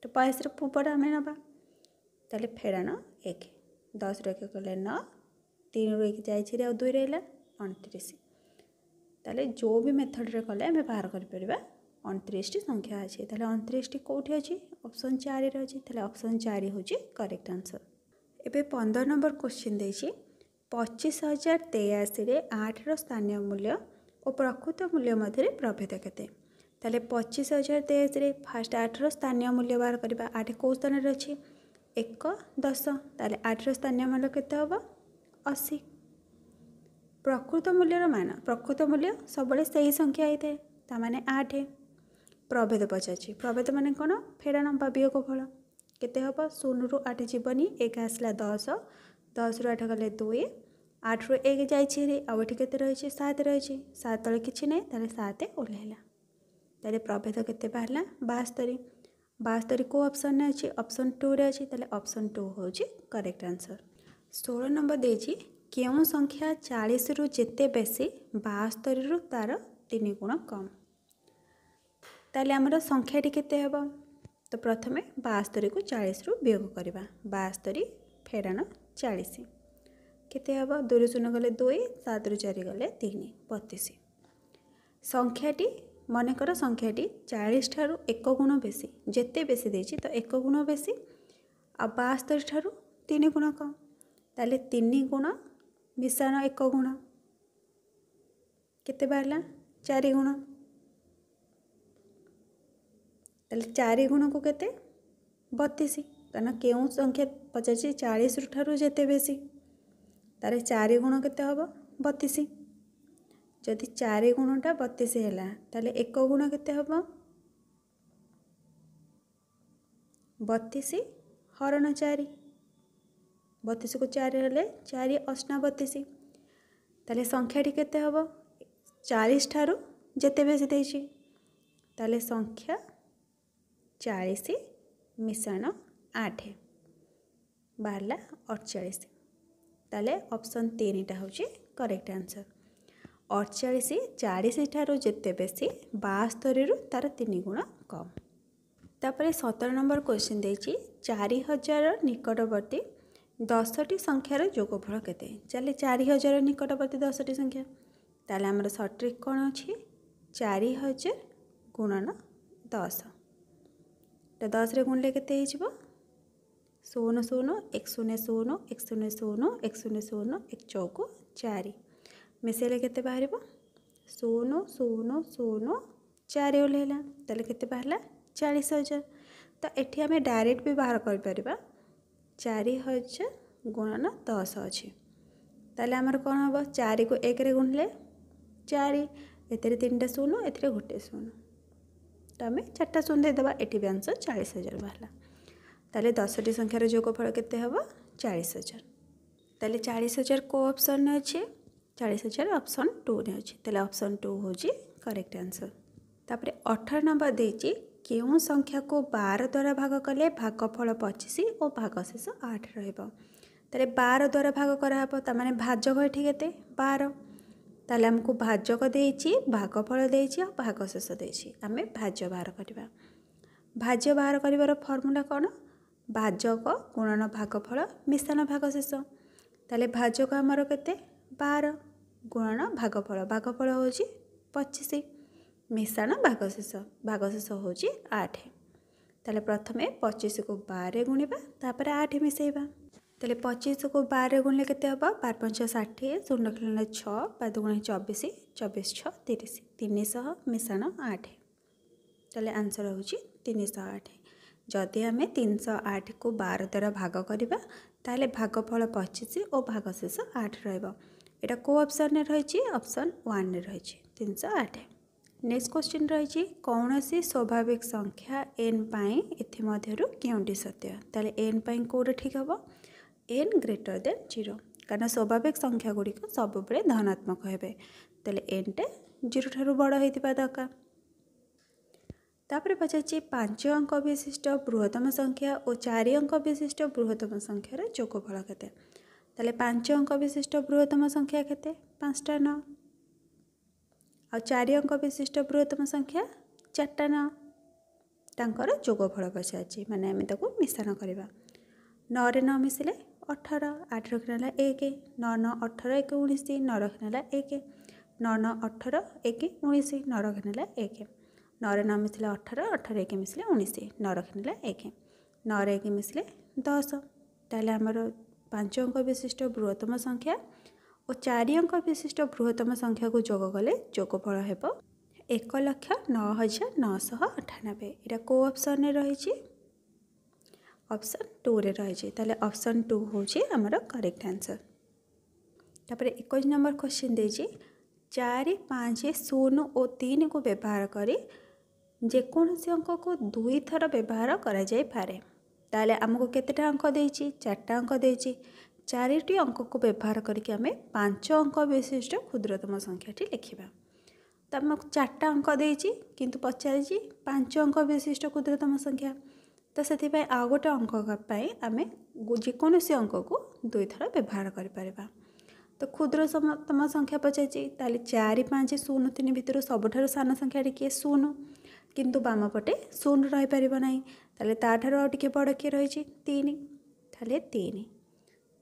ତ ବୟାଅଶୀର ପୂର୍ବଟା ଆମେ ନେବା ତାହେଲେ ଫେଡ଼ାଣ ଏକ ଦଶରୁ ଏକ ଗଲେ ନଅ ତିନି ରହିକି ଯାଇଛି ଆଉ ଦୁଇ ରହିଲା ଅଣତିରିଶ ତାହେଲେ ଯେଉଁ ବି ମେଥଡ଼୍ରେ କଲେ ଆମେ ବାହାର କରିପାରିବା ଅଣତିରିଶଟି ସଂଖ୍ୟା ଅଛି ତାହେଲେ ଅଣତିରିଶଟି କେଉଁଠି ଅଛି ଅପସନ୍ ଚାରିରେ ଅଛି ତାହେଲେ ଅପସନ୍ ଚାରି ହେଉଛି କରେକ୍ଟ ଆନ୍ସର୍ ଏବେ ପନ୍ଦର ନମ୍ବର କୋଶ୍ଚିନ୍ ଦେଇଛି ପଚିଶ ହଜାର ତେୟାଅଶୀରେ ଆଠର ସ୍ଥାନୀୟ ମୂଲ୍ୟ ଓ ପ୍ରକୃତ ମୂଲ୍ୟ ମଧ୍ୟରେ ପ୍ରଭେଦ କେତେ ତାହେଲେ ପଚିଶ ହଜାର ତେୟାଅଶୀରେ ଫାଷ୍ଟ ଆଠର ସ୍ଥାନୀୟ ମୂଲ୍ୟ ବାହାର କରିବା ଆଠ କେଉଁ ସ୍ଥାନରେ ଅଛି ଏକ ଦଶ ତାହେଲେ ଆଠର ସ୍ଥାନୀୟ ମୂଲ୍ୟ କେତେ ହେବ ଅଶୀ ପ୍ରକୃତ ମୂଲ୍ୟର ମାନ ପ୍ରକୃତ ମୂଲ୍ୟ ସବୁବେଳେ ସେହି ସଂଖ୍ୟା ହେଇଥାଏ ତାମାନେ ଆଠ ପ୍ରଭେଦ ପଚାରିଛି ପ୍ରଭେଦ ମାନେ କ'ଣ ଫେରାଣ ବା ବିୟୋଗ ଫଳ କେତେ ହେବ ଶୂନରୁ ଆଠ ଯିବନି ଏକ ଆସିଲା ଦଶ ଦଶରୁ ଆଠ ଗଲେ ଦୁଇ ଆଠରୁ ଏକ ଯାଇଛି ହେରି ଆଉ ଏଠି କେତେ ରହିଛି ସାତ ରହିଛି ସାତ ତଳେ କିଛି ନାହିଁ ତାହେଲେ ସାତ ଓହ୍ଲାଇଲା ତାହେଲେ ପ୍ରଭେଦ କେତେ ବାହାରିଲା ବାସ୍ତରୀ ବାସ୍ତରୀ କେଉଁ ଅପସନ୍ରେ ଅଛି ଅପସନ୍ ଟୁରେ ଅଛି ତାହେଲେ ଅପସନ୍ ଟୁ ହେଉଛି କରେକ୍ଟ ଆନ୍ସର ଷୋହଳ ନମ୍ବର ଦେଇଛି କେଉଁ ସଂଖ୍ୟା ଚାଳିଶରୁ ଯେତେ ବେଶୀ ବାସ୍ତରୀରୁ ତା'ର ତିନି ଗୁଣ କମ୍ ତାହେଲେ ଆମର ସଂଖ୍ୟାଟି କେତେ ହେବ ତ ପ୍ରଥମେ ବାସ୍ତରୀକୁ ଚାଳିଶରୁ ବିୟୋଗ କରିବା ବାସ୍ତରୀ ଫେରାଣ ଚାଳିଶ କେତେ ହେବ ଦୁଇରୁ ଶୂନ ଗଲେ ଦୁଇ ସାତରୁ ଚାରି ଗଲେ ତିନି ବତିଶ ସଂଖ୍ୟାଟି ମନେକର ସଂଖ୍ୟାଟି ଚାଳିଶ ଠାରୁ ଏକ ଗୁଣ ବେଶୀ ଯେତେ ବେଶୀ ଦେଇଛି ତ ଏକ ଗୁଣ ବେଶୀ ଆଉ ବାସ୍ତରୀ ଠାରୁ ତିନି ଗୁଣ କମ୍ ତାହେଲେ ତିନି ଗୁଣ ମିଶାଣ ଏକ ଗୁଣ କେତେ ବାହାରିଲା ଚାରି ଗୁଣ ତାହେଲେ ଚାରି ଗୁଣକୁ କେତେ ବତିଶ କାରଣ କେଉଁ ସଂଖ୍ୟା ପଚାରୁଛି ଚାଳିଶରୁ ଠାରୁ ଯେତେ ବେଶୀ ତାର ଚାରି ଗୁଣ କେତେ ହେବ ବତିଶ ଯଦି ଚାରି ଗୁଣଟା ବତିଶ ହେଲା ତାହେଲେ ଏକ ଗୁଣ କେତେ ହେବ ବତିଶ ହରଣ ଚାରି ବତିଶକୁ ଚାରି ହେଲେ ଚାରି ଅଷ୍ଟା ବତିଶ ତାହେଲେ ସଂଖ୍ୟାଟି କେତେ ହେବ ଚାଳିଶଠାରୁ ଯେତେ ବେଶି ଦେଇଛି ତାହେଲେ ସଂଖ୍ୟା ଚାଳିଶ ମିଶାଣ ଆଠ ବାହାରିଲା ଅଠଚାଳିଶ ତାହେଲେ ଅପସନ୍ ତିନିଟା ହେଉଛି କରେକ୍ଟ ଆନ୍ସର୍ ଅଠଚାଳିଶ ଚାଳିଶଠାରୁ ଯେତେ ବେଶୀ ବାସ୍ତରୀରୁ ତା'ର ତିନି ଗୁଣ କମ୍ ତାପରେ ସତର ନମ୍ବର କୋଶ୍ଚିନ୍ ଦେଇଛି ଚାରି ହଜାର ନିକଟବର୍ତ୍ତୀ ଦଶଟି ସଂଖ୍ୟାର ଯୋଗଫଳ କେତେ ଚାଲେ ଚାରି ହଜାର ନିକଟବର୍ତ୍ତୀ ଦଶଟି ସଂଖ୍ୟା ତାହେଲେ ଆମର ସଟ୍ରିକ୍ କ'ଣ ଅଛି ଚାରି ହଜାର ଗୁଣନ ଦଶ ତ ଦଶରେ ଗୁଣିଲେ କେତେ ହେଇଯିବ ଶୂନ ଶୂନ ଏକ ଶୂନ ଶୂନ ଏକ ଶୂନ ଶୂନ ଏକ ଶୂନ ଶୂନ ଏକ ଚଉକ ଚାରି ମିଶାଇଲେ କେତେ ବାହାରିବ ଶୂନ ଶୂନ ଶୂନ ଚାରି ଓହ୍ଲାଇଲା ତାହେଲେ କେତେ ବାହାରିଲା ଚାଳିଶ ହଜାର ତ ଏଠି ଆମେ ଡାଇରେକ୍ଟ ବି ବାହାର କରିପାରିବା ଚାରି ହଜାର ଗୁଣନ ଦଶ ଅଛି ତାହେଲେ ଆମର କ'ଣ ହେବ ଚାରିକୁ ଏକରେ ଗୁଣିଲେ ଚାରି ଏଥିରେ ତିନିଟା ଶୂନ ଏଥିରେ ଗୋଟେ ଶୂନ ତ ଆମେ ଚାରିଟା ଶୂନ ଦେଇଦେବା ଏଠି ବି ଆନ୍ସର ଚାଳିଶ ହଜାର ବାହାରିଲା ତାହେଲେ ଦଶଟି ସଂଖ୍ୟାର ଯୋଗଫଳ କେତେ ହେବ ଚାଳିଶ ହଜାର ତାହେଲେ ଚାଳିଶ ହଜାର କେଉଁ ଅପସନରେ ଅଛି ଚାଳିଶ ହଜାର ଅପସନ୍ ଟୁରେ ଅଛି ତାହେଲେ ଅପସନ୍ ଟୁ ହେଉଛି କରେକ୍ଟ ଆନ୍ସର ତାପରେ ଅଠର ନମ୍ବର ଦେଇଛି କେଉଁ ସଂଖ୍ୟାକୁ ବାର ଦ୍ୱାରା ଭାଗ କଲେ ଭାଗ ଫଳ ପଚିଶ ଓ ଭାଗଶେଷ ଆଠ ରହିବ ତାହେଲେ ବାର ଦ୍ୱାରା ଭାଗ କରାହେବ ତା'ମାନେ ଭାଜକ ଏଠି କେତେ ବାର ତାହେଲେ ଆମକୁ ଭାଜକ ଦେଇଛି ଭାଗଫଳ ଦେଇଛି ଆଉ ଭାଗ ଶେଷ ଦେଇଛି ଆମେ ଭାଜ୍ୟ ବାହାର କରିବା ଭାଜ୍ୟ ବାହାର କରିବାର ଫର୍ମୁଲା କ'ଣ ଭାଜକ ଗୁଣନ ଭାଗଫଳ ମିଶାଣ ଶେଷ ତାହେଲେ ଭାଜକ ଆମର କେତେ ବାର ଗୁଣନ ଭାଗଫଳ ଭାଗଫଳ ହେଉଛି ପଚିଶ ମିଶାଣ ଭାଗଶେଷ ଭାଗଶେଷ ହେଉଛି ଆଠ ତାହେଲେ ପ୍ରଥମେ ପଚିଶକୁ ବାରରେ ଗୁଣିବା ତାପରେ ଆଠ ମିଶାଇବା ତାହେଲେ ପଚିଶକୁ ବାରରେ ଗୁଣିଲେ କେତେ ହେବ ବାର ପଞ୍ଚ ଷାଠିଏ ଶୂନ ଖେଳିଲେ ଛଅ ବାର ଦୁଗୁଣ ଚବିଶ ଚବିଶ ଛଅ ତିରିଶ ତିନିଶହ ମିଶାଣ ଆଠ ତାହେଲେ ଆନ୍ସର୍ ହେଉଛି ତିନିଶହ ଆଠ ଯଦି ଆମେ ତିନିଶହ ଆଠକୁ ବାର ଦ୍ୱାରା ଭାଗ କରିବା ତାହେଲେ ଭାଗଫଳ ପଚିଶ ଓ ଭାଗଶେଷ ଆଠ ରହିବ এটা କେଉଁ ଅପସନ୍ରେ ରହିଛି ଅପସନ୍ ୱାନ୍ରେ ରହିଛି ତିନିଶହ ଆଠ ନେକ୍ସଟ କ୍ୱେଶ୍ଚିନ୍ ରହିଛି କୌଣସି ସ୍ୱାଭାବିକ ସଂଖ୍ୟା ଏନ୍ ପାଇଁ ଏଥିମଧ୍ୟରୁ କେଉଁଟି ସତ୍ୟ ତାହେଲେ ଏନ୍ ପାଇଁ କେଉଁଟା ଠିକ୍ ହେବ ଏନ୍ ଗ୍ରେଟର ଦେନ୍ ଜିରୋ କାରଣ ସ୍ୱାଭାବିକ ସଂଖ୍ୟା ଗୁଡ଼ିକ ସବୁବେଳେ ଧନାତ୍ମକ ହେବେ ତାହେଲେ ଏନ୍ଟା ଜିରୋ ଠାରୁ ବଡ଼ ହେଇଥିବା ଦରକାର ତାପରେ ପଚାରିଛି ପାଞ୍ଚ ଅଙ୍କ ବିଶିଷ୍ଟ ବୃହତ୍ତମ ସଂଖ୍ୟା ଓ ଚାରି ଅଙ୍କ ବିଶିଷ୍ଟ ବୃହତ୍ତମ ସଂଖ୍ୟାର ଯୋଗଫଳ କେତେ ତାହେଲେ ପାଞ୍ଚ ଅଙ୍କ ବିଶିଷ୍ଟ ବୃହତ୍ତମ ସଂଖ୍ୟା କେତେ ପାଞ୍ଚଟା ନଅ ଆଉ ଚାରି ଅଙ୍କ ବିଶିଷ୍ଟ ବୃହତ୍ତମ ସଂଖ୍ୟା ଚାରିଟା ନ ତାଙ୍କର ଯୋଗଫଳ ପଚାରିଛି ମାନେ ଆମେ ତାକୁ ମିଶାଣ କରିବା ନଅରେ ନ ମିଶିଲେ ଅଠର ଆଠ ରଖିଲେ ହେଲା ଏକ ନଅ ନଅ ଅଠର ଏକ ଉଣେଇଶ ନଅ ରଖିଲେ ହେଲା ଏକ ନଅ ନଅ ଅଠର ଏକ ଉଣେଇଶ ନଅ ରଖିଲେ ହେଲା ଏକ ନଅରେ ନ ମିଶିଲେ ଅଠର ଅଠର ଏକ ମିଶିଲେ ଉଣେଇଶ ନ ରଖିଲେ ହେଲା ଏକ ନଅରେ ଏକ ମିଶିଲେ ଦଶ ତାହେଲେ ଆମର ପାଞ୍ଚ ଅଙ୍କ ବିଶିଷ୍ଟ ବୃହତ୍ତମ ସଂଖ୍ୟା ଓ ଚାରି ଅଙ୍କ ବିଶିଷ୍ଟ ବୃହତ୍ତମ ସଂଖ୍ୟାକୁ ଯୋଗ କଲେ ଯୋଗଫଳ ହେବ ଏକ ଲକ୍ଷ ନଅ ହଜାର ନଅଶହ ଅଠାନବେ ଏଇଟା କେଉଁ ଅପସନ୍ରେ ରହିଛି ଅପସନ୍ ଟୁରେ ରହିଛି ତାହେଲେ ଅପସନ୍ ଟୁ ହେଉଛି ଆମର କରେକ୍ଟ ଆନ୍ସର୍ ତାପରେ ଏକୋଇଶ ନମ୍ବର କ୍ୱେଶ୍ଚିନ୍ ଦେଇଛି ଚାରି ପାଞ୍ଚ ଶୂନ ଓ ତିନିକୁ ବ୍ୟବହାର କରି ଯେକୌଣସି ଅଙ୍କକୁ ଦୁଇଥର ବ୍ୟବହାର କରାଯାଇପାରେ ତାହେଲେ ଆମକୁ କେତେଟା ଅଙ୍କ ଦେଇଛି ଚାରିଟା ଅଙ୍କ ଦେଇଛି ଚାରିଟି ଅଙ୍କକୁ ବ୍ୟବହାର କରିକି ଆମେ ପାଞ୍ଚ ଅଙ୍କ ବିଶିଷ୍ଟ କ୍ଷୁଦ୍ରତମ ସଂଖ୍ୟାଟି ଲେଖିବା ତ ଆମେ ଚାରିଟା ଅଙ୍କ ଦେଇଛି କିନ୍ତୁ ପଚାରିଛି ପାଞ୍ଚ ଅଙ୍କ ବିଶିଷ୍ଟ କ୍ଷୁଦ୍ରତମ ସଂଖ୍ୟା ତ ସେଥିପାଇଁ ଆଉ ଗୋଟେ ଅଙ୍କ ପାଇଁ ଆମେ ଯେକୌଣସି ଅଙ୍କକୁ ଦୁଇଥର ବ୍ୟବହାର କରିପାରିବା ତ କ୍ଷୁଦ୍ରତମ ସଂଖ୍ୟା ପଚାରିଛି ତାହେଲେ ଚାରି ପାଞ୍ଚ ଶୂନ ତିନି ଭିତରୁ ସବୁଠାରୁ ସାନ ସଂଖ୍ୟାଟି କିଏ ଶୂନ କିନ୍ତୁ ବାମପଟେ ଶୂନ ରହିପାରିବ ନାହିଁ ତାହେଲେ ତା'ଠାରୁ ଆଉ ଟିକିଏ ବଡ଼ କିଏ ରହିଛି ତିନି ତାହେଲେ ତିନି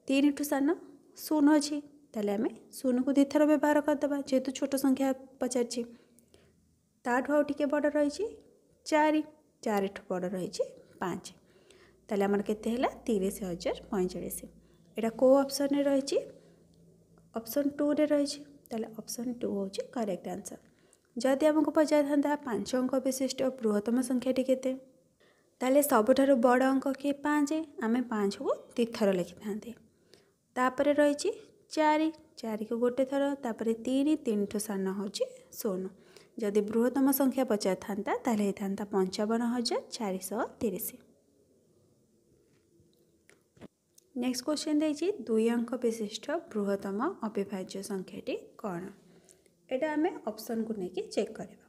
तीन ठू सान शून अच्छी तेल आम शून को दु थर व्यवहार करदे जेहेतु छोट संख्या पचारे बड़ रही चार चार बड़ रही पाँच तेल आमर के तीस हजार पैंचाश यहाँ कौ अपसन रही अपसन टू रही अपसन टू हूँ करेक्ट आंसर जदि आमको पचार था पांच अंक विशिष्ट बृहतम टी के सबुठ बड़ अंक किए पाँच आम पाँच को दु थर लिखि था ତାପରେ ରହିଛି ଚାରି ଚାରିକୁ ଗୋଟେ ଥର ତାପରେ ତିନି ତିନିଠୁ ସାନ ହେଉଛି ଶୂନ ଯଦି ବୃହତ୍ତମ ସଂଖ୍ୟା ପଚାରିଥାନ୍ତା ତାହେଲେ ହେଇଥାନ୍ତା ପଞ୍ଚାବନ ହଜାର ଚାରିଶହ ତିରିଶ ନେକ୍ସଟ କ୍ୱେଶ୍ଚିନ୍ ଦେଇଛି ଦୁଇ ଅଙ୍କ ବିଶିଷ୍ଟ ବୃହତ୍ତମ ଅବିଭାଜ୍ୟ ସଂଖ୍ୟାଟି କ'ଣ ଏଇଟା ଆମେ ଅପସନ୍କୁ ନେଇକି ଚେକ୍ କରିବା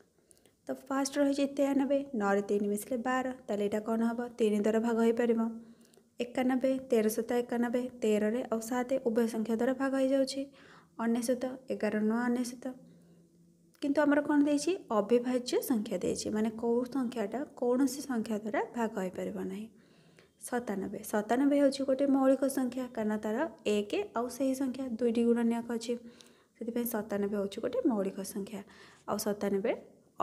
ତ ଫାର୍ଷ୍ଟ ରହିଛି ତେୟାନବେ ନଅରେ ତିନି ମିଶିଲେ ବାର ତାହେଲେ ଏଇଟା କ'ଣ ହେବ ତିନି ଦ୍ୱାରା ଭାଗ ହୋଇପାରିବ ଏକାନବେ ତେର ଶତ ଏକାନବେ ତେରରେ ଆଉ ସାତ ଉଭୟ ସଂଖ୍ୟା ଦ୍ୱାରା ଭାଗ ହୋଇଯାଉଛି ଅନେଶ୍ୱତ ଏଗାର ନଅ ଅନେଶ୍ୱତ କିନ୍ତୁ ଆମର କ'ଣ ଦେଇଛି ଅବିଭାଜ୍ୟ ସଂଖ୍ୟା ଦେଇଛି ମାନେ କେଉଁ ସଂଖ୍ୟାଟା କୌଣସି ସଂଖ୍ୟା ଦ୍ୱାରା ଭାଗ ହୋଇପାରିବ ନାହିଁ ସତାନବେ ସତାନବେ ହେଉଛି ଗୋଟେ ମୌଳିକ ସଂଖ୍ୟା କାରଣ ତା'ର ଏକ ଆଉ ସେହି ସଂଖ୍ୟା ଦୁଇଟି ଗୁଣନୀୟକ ଅଛି ସେଥିପାଇଁ ସତାନବେ ହେଉଛି ଗୋଟେ ମୌଳିକ ସଂଖ୍ୟା ଆଉ ସତାନବେ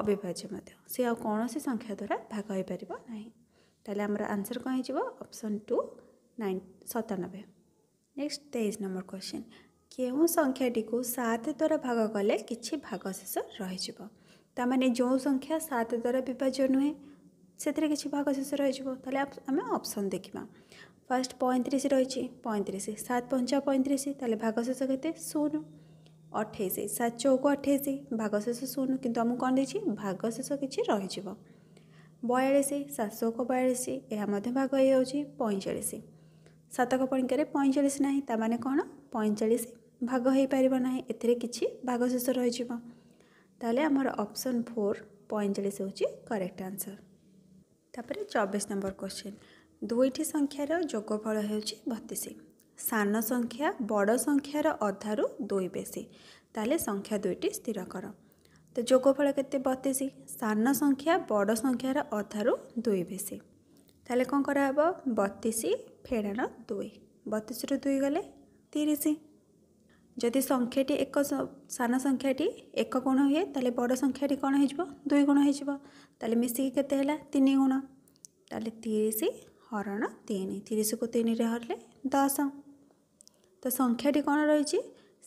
ଅବିଭାଜ୍ୟ ମଧ୍ୟ ସେ ଆଉ କୌଣସି ସଂଖ୍ୟା ଦ୍ୱାରା ଭାଗ ହୋଇପାରିବ ନାହିଁ तले आम आन्सर कहाँ अप्सन टू, नाइन सतानब्बे नेक्स्ट तेइस नम्बर क्वेश्चिन् केही सात द्वारा भाग कले कि भाग शेष रहे जो संख्या सातद्वारा विभाज नुहेँस भाग शेष रहे अप्सन देखि फास्ट पैँतिस रहि पैँतिस सत पञ्चा पैँतिस त भागेस केते शून्य अठैस चौक अठैस भागशेष शून्य कि कन् भागेस ବୟାଳିଶ ସାତଶହକ ବୟାଳିଶ ଏହା ମଧ୍ୟ ଭାଗ ହେଇଯାଉଛି ପଇଁଚାଳିଶ ସାତକ ପଣିକାରେ ପଇଁଚାଳିଶ ନାହିଁ ତା ମାନେ କ'ଣ ପଇଁଚାଳିଶ ଭାଗ ହେଇପାରିବ ନାହିଁ ଏଥିରେ କିଛି ଭାଗ ଶେଷ ରହିଯିବ ତାହେଲେ ଆମର ଅପସନ୍ ଫୋର୍ ପଇଁଚାଳିଶ ହେଉଛି କରେକ୍ଟ ଆନ୍ସର୍ ତାପରେ ଚବିଶ ନମ୍ବର କୋଶ୍ଚିନ୍ ଦୁଇଟି ସଂଖ୍ୟାର ଯୋଗଫଳ ହେଉଛି ବତିଶ ସାନ ସଂଖ୍ୟା ବଡ଼ ସଂଖ୍ୟାର ଅଧାରୁ ଦୁଇ ବେଶୀ ତାହେଲେ ସଂଖ୍ୟା ଦୁଇଟି ସ୍ଥିର କର ତ ଯୋଗଫଳ କେତେ ବତିଶ ସାନ ସଂଖ୍ୟା ବଡ଼ ସଂଖ୍ୟାର ଅଧାରୁ ଦୁଇ ବେଶୀ ତାହେଲେ କ'ଣ କରାହେବ ବତିଶ ଫେଡ଼ାର ଦୁଇ ବତିଶରୁ ଦୁଇ ଗଲେ ତିରିଶ ଯଦି ସଂଖ୍ୟାଟି ଏକ ସାନ ସଂଖ୍ୟାଟି ଏକ ଗୁଣ ହୁଏ ତାହେଲେ ବଡ଼ ସଂଖ୍ୟାଟି କ'ଣ ହେଇଯିବ ଦୁଇ ଗୁଣ ହେଇଯିବ ତାହେଲେ ମିଶିକି କେତେ ହେଲା ତିନି ଗୁଣ ତାହେଲେ ତିରିଶ ହରଣ ତିନି ତିରିଶକୁ ତିନିରେ ହରିଲେ ଦଶ ତ ସଂଖ୍ୟାଟି କ'ଣ ରହିଛି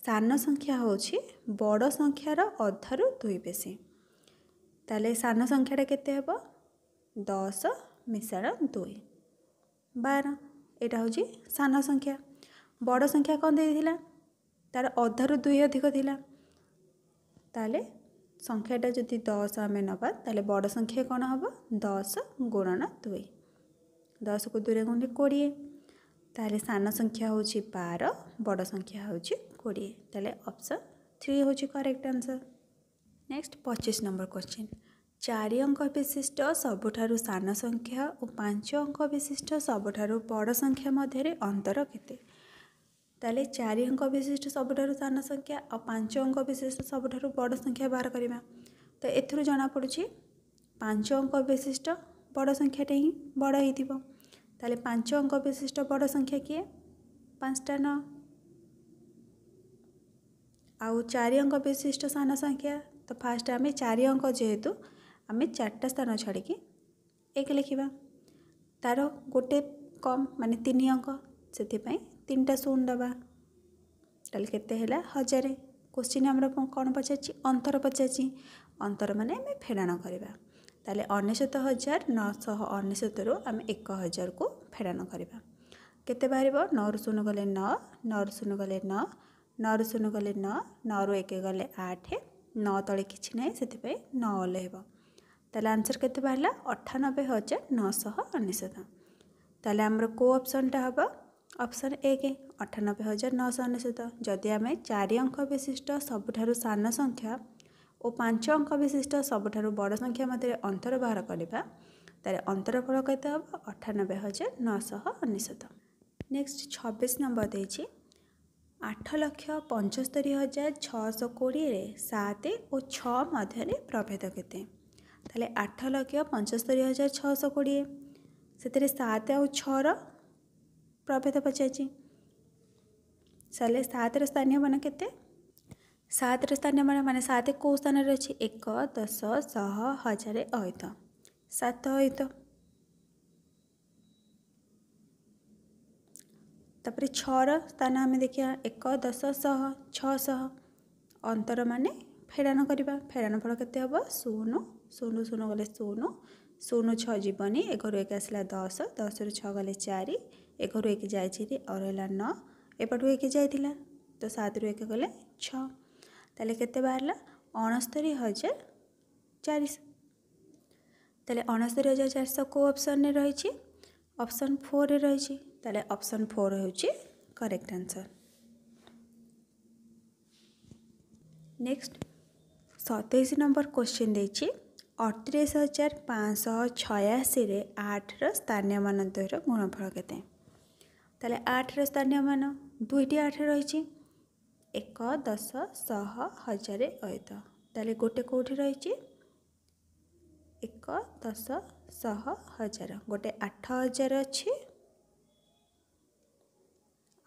ସାନ ସଂଖ୍ୟା ହେଉଛି ବଡ଼ ସଂଖ୍ୟାର ଅଧାରୁ ଦୁଇ ବେଶୀ ତାହେଲେ ସାନ ସଂଖ୍ୟାଟା କେତେ ହେବ ଦଶ ମିଶାଳ ଦୁଇ ବାର ଏଇଟା ହେଉଛି ସାନ ସଂଖ୍ୟା ବଡ଼ ସଂଖ୍ୟା କ'ଣ ଦେଇଥିଲା ତା'ର ଅଧାରୁ ଦୁଇ ଅଧିକ ଥିଲା ତାହେଲେ ସଂଖ୍ୟାଟା ଯଦି ଦଶ ଆମେ ନେବା ତାହେଲେ ବଡ଼ ସଂଖ୍ୟା କ'ଣ ହେବ ଦଶ ଗୁଣନ ଦୁଇ ଦଶକୁ ଦୁଇରେ ଗୁଣିଲେ କୋଡ଼ିଏ ତାହେଲେ ସାନ ସଂଖ୍ୟା ହେଉଛି ବାର ବଡ଼ ସଂଖ୍ୟା ହେଉଛି कोड़े तेल अप्सन थ्री हूँ करेक्ट आन्सर नेक्स्ट पचिश नम्बर क्वेश्चन चारि अंक विशिष्ट सबुठ सान संख्या पांच अंक विशिष्ट सबुठ बड संख्या मध्य अन्तर केते अंक विशिष्ट सबुठ सान संख्या पांच अंक विशिष्ट सबुठ बड संख्या बाह्र त जना जनापडु पांच अंक विशिष्ट बड संख्याटे हिँ पांच अंक विशिष्ट बड संख्या किए पांचटा न ଆଉ ଚାରି ଅଙ୍କ ବିଶିଷ୍ଟ ସାନ ସଂଖ୍ୟା ତ ଫାଷ୍ଟ ଆମେ ଚାରି ଅଙ୍କ ଯେହେତୁ ଆମେ ଚାରିଟା ସ୍ଥାନ ଛାଡ଼ିକି ଏକ ଲେଖିବା ତା'ର ଗୋଟେ କମ୍ ମାନେ ତିନି ଅଙ୍କ ସେଥିପାଇଁ ତିନିଟା ଶୂନ ଦେବା ତାହେଲେ କେତେ ହେଲା ହଜାରେ କୋଶ୍ଚିନ୍ ଆମର କ'ଣ ପଚାରିଛି ଅନ୍ତର ପଚାରିଛି ଅନ୍ତର ମାନେ ଆମେ ଫେଡ଼ାଣ କରିବା ତାହେଲେ ଅନେଶ୍ୱତ ହଜାର ନଅଶହ ଅନେଶ୍ୱତରୁ ଆମେ ଏକ ହଜାରକୁ ଫେଡ଼ାଣ କରିବା କେତେ ବାହାରିବ ନଅରୁ ଶୂନ ଗଲେ ନଅ ନଅରୁ ଶୂନ ଗଲେ ନଅ ନଅରୁ ଶୂନ ଗଲେ ନଅ ନଅରୁ ଏକ ଗଲେ ଆଠ ନଅ ତଳେ କିଛି ନାହିଁ ସେଥିପାଇଁ ନଅ ଓଲେ ହେବ ତାହେଲେ ଆନ୍ସର୍ କେତେ ବାହାରିଲା ଅଠାନବେ ହଜାର ନଅଶହ ଅନେଶ୍ୱତ ତାହେଲେ ଆମର କେଉଁ ଅପସନ୍ଟା ହେବ ଅପସନ୍ ଏକ ଅଠାନବେ ହଜାର ନଅଶହ ଅନେଶ୍ୱତ ଯଦି ଆମେ ଚାରି ଅଙ୍କ ବିଶିଷ୍ଟ ସବୁଠାରୁ ସାନ ସଂଖ୍ୟା ଓ ପାଞ୍ଚ ଅଙ୍କ ବିଶିଷ୍ଟ ସବୁଠାରୁ ବଡ଼ ସଂଖ୍ୟା ମଧ୍ୟରେ ଅନ୍ତର ବାହାର କରିବା ତାହେଲେ ଅନ୍ତରଫଳ କେତେ ହେବ ଅଠାନବେ ହଜାର ନଅଶହ ଅନେଶ୍ୱତ ନେକ୍ସଟ ଛବିଶ ନମ୍ବର ଦେଇଛି ଆଠ ଲକ୍ଷ ପଞ୍ଚସ୍ତରୀ ହଜାର ଛଅଶହ କୋଡ଼ିଏରେ ସାତ ଓ ଛଅ ମଧ୍ୟରେ ପ୍ରଭେଦ କେତେ ତାହେଲେ ଆଠ ଲକ୍ଷ ପଞ୍ଚସ୍ତରୀ ହଜାର ଛଅଶହ କୋଡ଼ିଏ ସେଥିରେ ସାତ ଆଉ ଛଅର ପ୍ରଭେଦ ପଚାରିଛି ତାହେଲେ ସାତର ସ୍ଥାନୀୟ ମାନ କେତେ ସାତର ସ୍ଥାନୀୟ ମାନ ମାନେ ସାତ କେଉଁ ସ୍ଥାନରେ ଅଛି ଏକ ଦଶ ଶହ ହଜାର ଅହିତ ସାତ ଅହିତ ତାପରେ ଛଅର ସ୍ଥାନ ଆମେ ଦେଖିବା ଏକ ଦଶ ଶହ ଛଅଶହ ଅନ୍ତର ମାନେ ଫେଡ଼ାଣ କରିବା ଫେଡ଼ାଣ ଫଳ କେତେ ହେବ ଶୂନ ଶୂନ ଶୂନ ଗଲେ ଶୂନ ଶୂନ ଛଅ ଯିବନି ଏକରୁ ଏକ ଆସିଲା ଦଶ ଦଶରୁ ଛଅ ଗଲେ ଚାରି ଏକରୁ ଏକ ଯାଇଛି ଅର ହେଲା ନଅ ଏପଟୁ ଏକ ଯାଇଥିଲା ତ ସାତରୁ ଏକ ଗଲେ ଛଅ ତାହେଲେ କେତେ ବାହାରିଲା ଅଣସ୍ତରୀ ହଜାର ଚାରିଶହ ତାହେଲେ ଅଣସ୍ତରୀ ହଜାର ଚାରିଶହ କେଉଁ ଅପସନରେ ରହିଛି ଅପସନ୍ ଫୋର୍ରେ ରହିଛି ତାହେଲେ ଅପସନ୍ ଫୋର୍ ହେଉଛି କରେକ୍ଟ ଆନ୍ସର୍ ନେକ୍ସଟ ସତେଇଶ ନମ୍ବର କ୍ୱେଶ୍ଚିନ୍ ଦେଇଛି ଅଠତିରିଶ ହଜାର ପାଞ୍ଚଶହ ଛୟାଅଶୀରେ ଆଠର ସ୍ଥାନୀୟ ମାନ ଦୁଇର ଗୁଣଫଳ କେତେ ତାହେଲେ ଆଠର ସ୍ଥାନୀୟ ମାନ ଦୁଇଟି ଆଠ ରହିଛି ଏକ ଦଶ ଶହ ହଜାରେ ଅୟତ ତାହେଲେ ଗୋଟେ କେଉଁଠି ରହିଛି ଏକ ଦଶ ଶହ ହଜାର ଗୋଟେ ଆଠ ହଜାର ଅଛି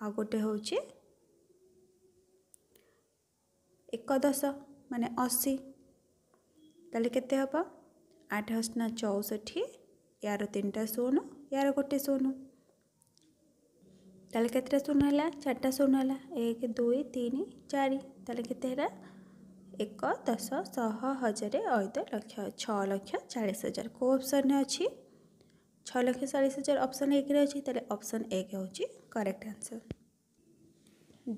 ଆଉ ଗୋଟେ ହେଉଛି ଏକଦଶ ମାନେ ଅଶୀ ତାହେଲେ କେତେ ହେବ ଆଠ ଅଷ୍ଣା ଚଉଷଠି ୟାର ତିନିଟା ଶୂନ ୟାର ଗୋଟେ ଶୂନ ତାହେଲେ କେତେଟା ଶୂନ ହେଲା ଚାରିଟା ଶୂନ ହେଲା ଏକ ଦୁଇ ତିନି ଚାରି ତାହେଲେ କେତେ ହେଲା ଏକ ଦଶ ଶହ ହଜାର ଅଇଦ ଲକ୍ଷ ଛଅ ଲକ୍ଷ ଚାଳିଶ ହଜାର କେଉଁ ଅପସନ୍ରେ ଅଛି ଛଅ ଲକ୍ଷ ଚାଳିଶ ହଜାର ଅପସନ୍ ଏକରେ ଅଛି ତାହେଲେ ଅପସନ୍ ଏକ ହେଉଛି କରେକ୍ଟ ଆନ୍ସର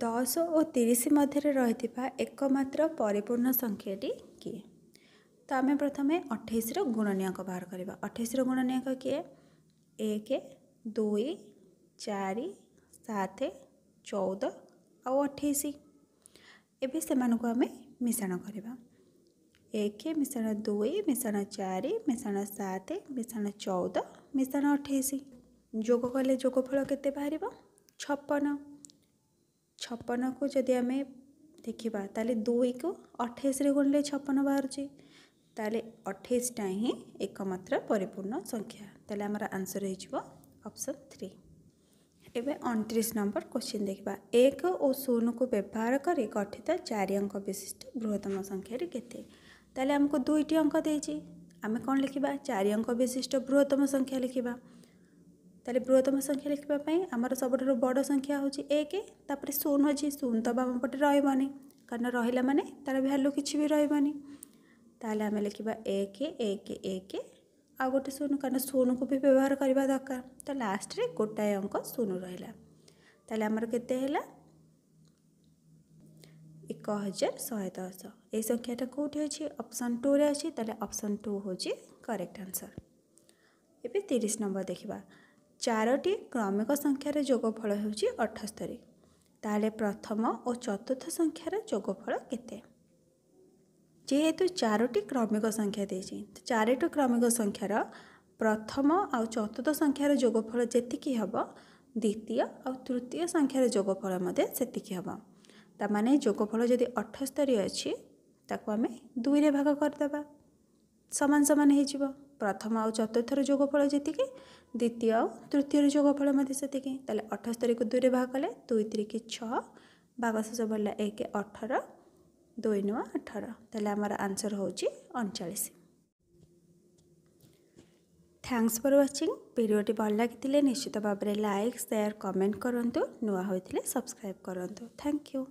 ଦଶ ଓ ତିରିଶ ମଧ୍ୟରେ ରହିଥିବା ଏକମାତ୍ର ପରିପୂର୍ଣ୍ଣ ସଂଖ୍ୟାଟି କିଏ ତ ଆମେ ପ୍ରଥମେ ଅଠେଇଶର ଗୁଣନିୟଙ୍କ ବାହାର କରିବା ଅଠେଇଶର ଗୁଣନିୟଙ୍କ କିଏ ଏକ ଦୁଇ ଚାରି ସାତ ଚଉଦ ଆଉ ଅଠେଇଶ ଏବେ ସେମାନଙ୍କୁ ଆମେ ମିଶାଣ କରିବା ଏକ ମିଶାଣ ଦୁଇ ମିଶାଣ ଚାରି ମିଶାଣ ସାତ ମିଶାଣ ଚଉଦ ମିଶାଣ ଅଠେଇଶ ଯୋଗ କଲେ ଯୋଗଫଳ କେତେ ବାହାରିବ छपन छपन को जदि आम देखा तेल दुई को अठाईस गुणले छपन बाहर तेल अठाईसटा ही एकम्र परिपूर्ण संख्या तेल आमर आंसर होप्शन थ्री एवं अंतरीश नंबर क्वेश्चन देखा एक और शून्य को व्यवहार कर गठित चार अंक विशिष्ट बृहत्तम संख्यार केमक दुईट अंक दे आम कौन लिखा चार अंक विशिष्ट बृहत्तम संख्या लिखा तेल बृहतम संख्या लिखापी आम सब बड़ संख्या हूँ एक शून अच्छी शून तो आम पटे रही कहना रहा मैंने तार भैल्यू कि भी रही आम लिखा एक एक एक आ गए शून कहना शून को भी व्यवहार करने दरकार तो लास्ट में गोटाए अंक शून रहा तेल आमर के एक हजार शहे दस ये संख्या कौटी अच्छी अप्सन टू रे अच्छी अप्सन टू हूँ करेक्ट आंसर एवं तीस नंबर देखा ଚାରୋଟି କ୍ରମିକ ସଂଖ୍ୟାର ଯୋଗଫଳ ହେଉଛି ଅଠସ୍ତରୀ ତାହେଲେ ପ୍ରଥମ ଓ ଚତୁର୍ଥ ସଂଖ୍ୟାର ଯୋଗଫଳ କେତେ ଯେହେତୁ ଚାରୋଟି କ୍ରମିକ ସଂଖ୍ୟା ଦେଇଛି ତ ଚାରିଟି କ୍ରମିକ ସଂଖ୍ୟାର ପ୍ରଥମ ଆଉ ଚତୁର୍ଥ ସଂଖ୍ୟାର ଯୋଗଫଳ ଯେତିକି ହେବ ଦ୍ୱିତୀୟ ଆଉ ତୃତୀୟ ସଂଖ୍ୟାର ଯୋଗଫଳ ମଧ୍ୟ ସେତିକି ହେବ ତା ମାନେ ଯୋଗଫଳ ଯଦି ଅଠସ୍ତରୀ ଅଛି ତାକୁ ଆମେ ଦୁଇରେ ଭାଗ କରିଦେବା ସମାନ ସମାନ ହେଇଯିବ ପ୍ରଥମ ଆଉ ଚତୁର୍ଥର ଯୋଗଫଳ ଯେତିକି দ্বিতীয় তৃতীয়র যোগফল মধ্যে সেতিকি তাহলে অঠস্তরীকে দুইরে ভাগ কলে দুই তিরিকি ছ ভাগ শেষ বললা এক অঠর দুই নয় অঠর তাহলে আমার আনসর হচ্ছে অনচাশ থ্যাংকস ফর ওয়াচিং ভিডিওটি ভাল লাগিলে নিশ্চিত ভাবে লাইক সেয়ার কমেন্ট করতু নূয়া হয়ে সবসক্রাইব করতু থ্যাংক ইউ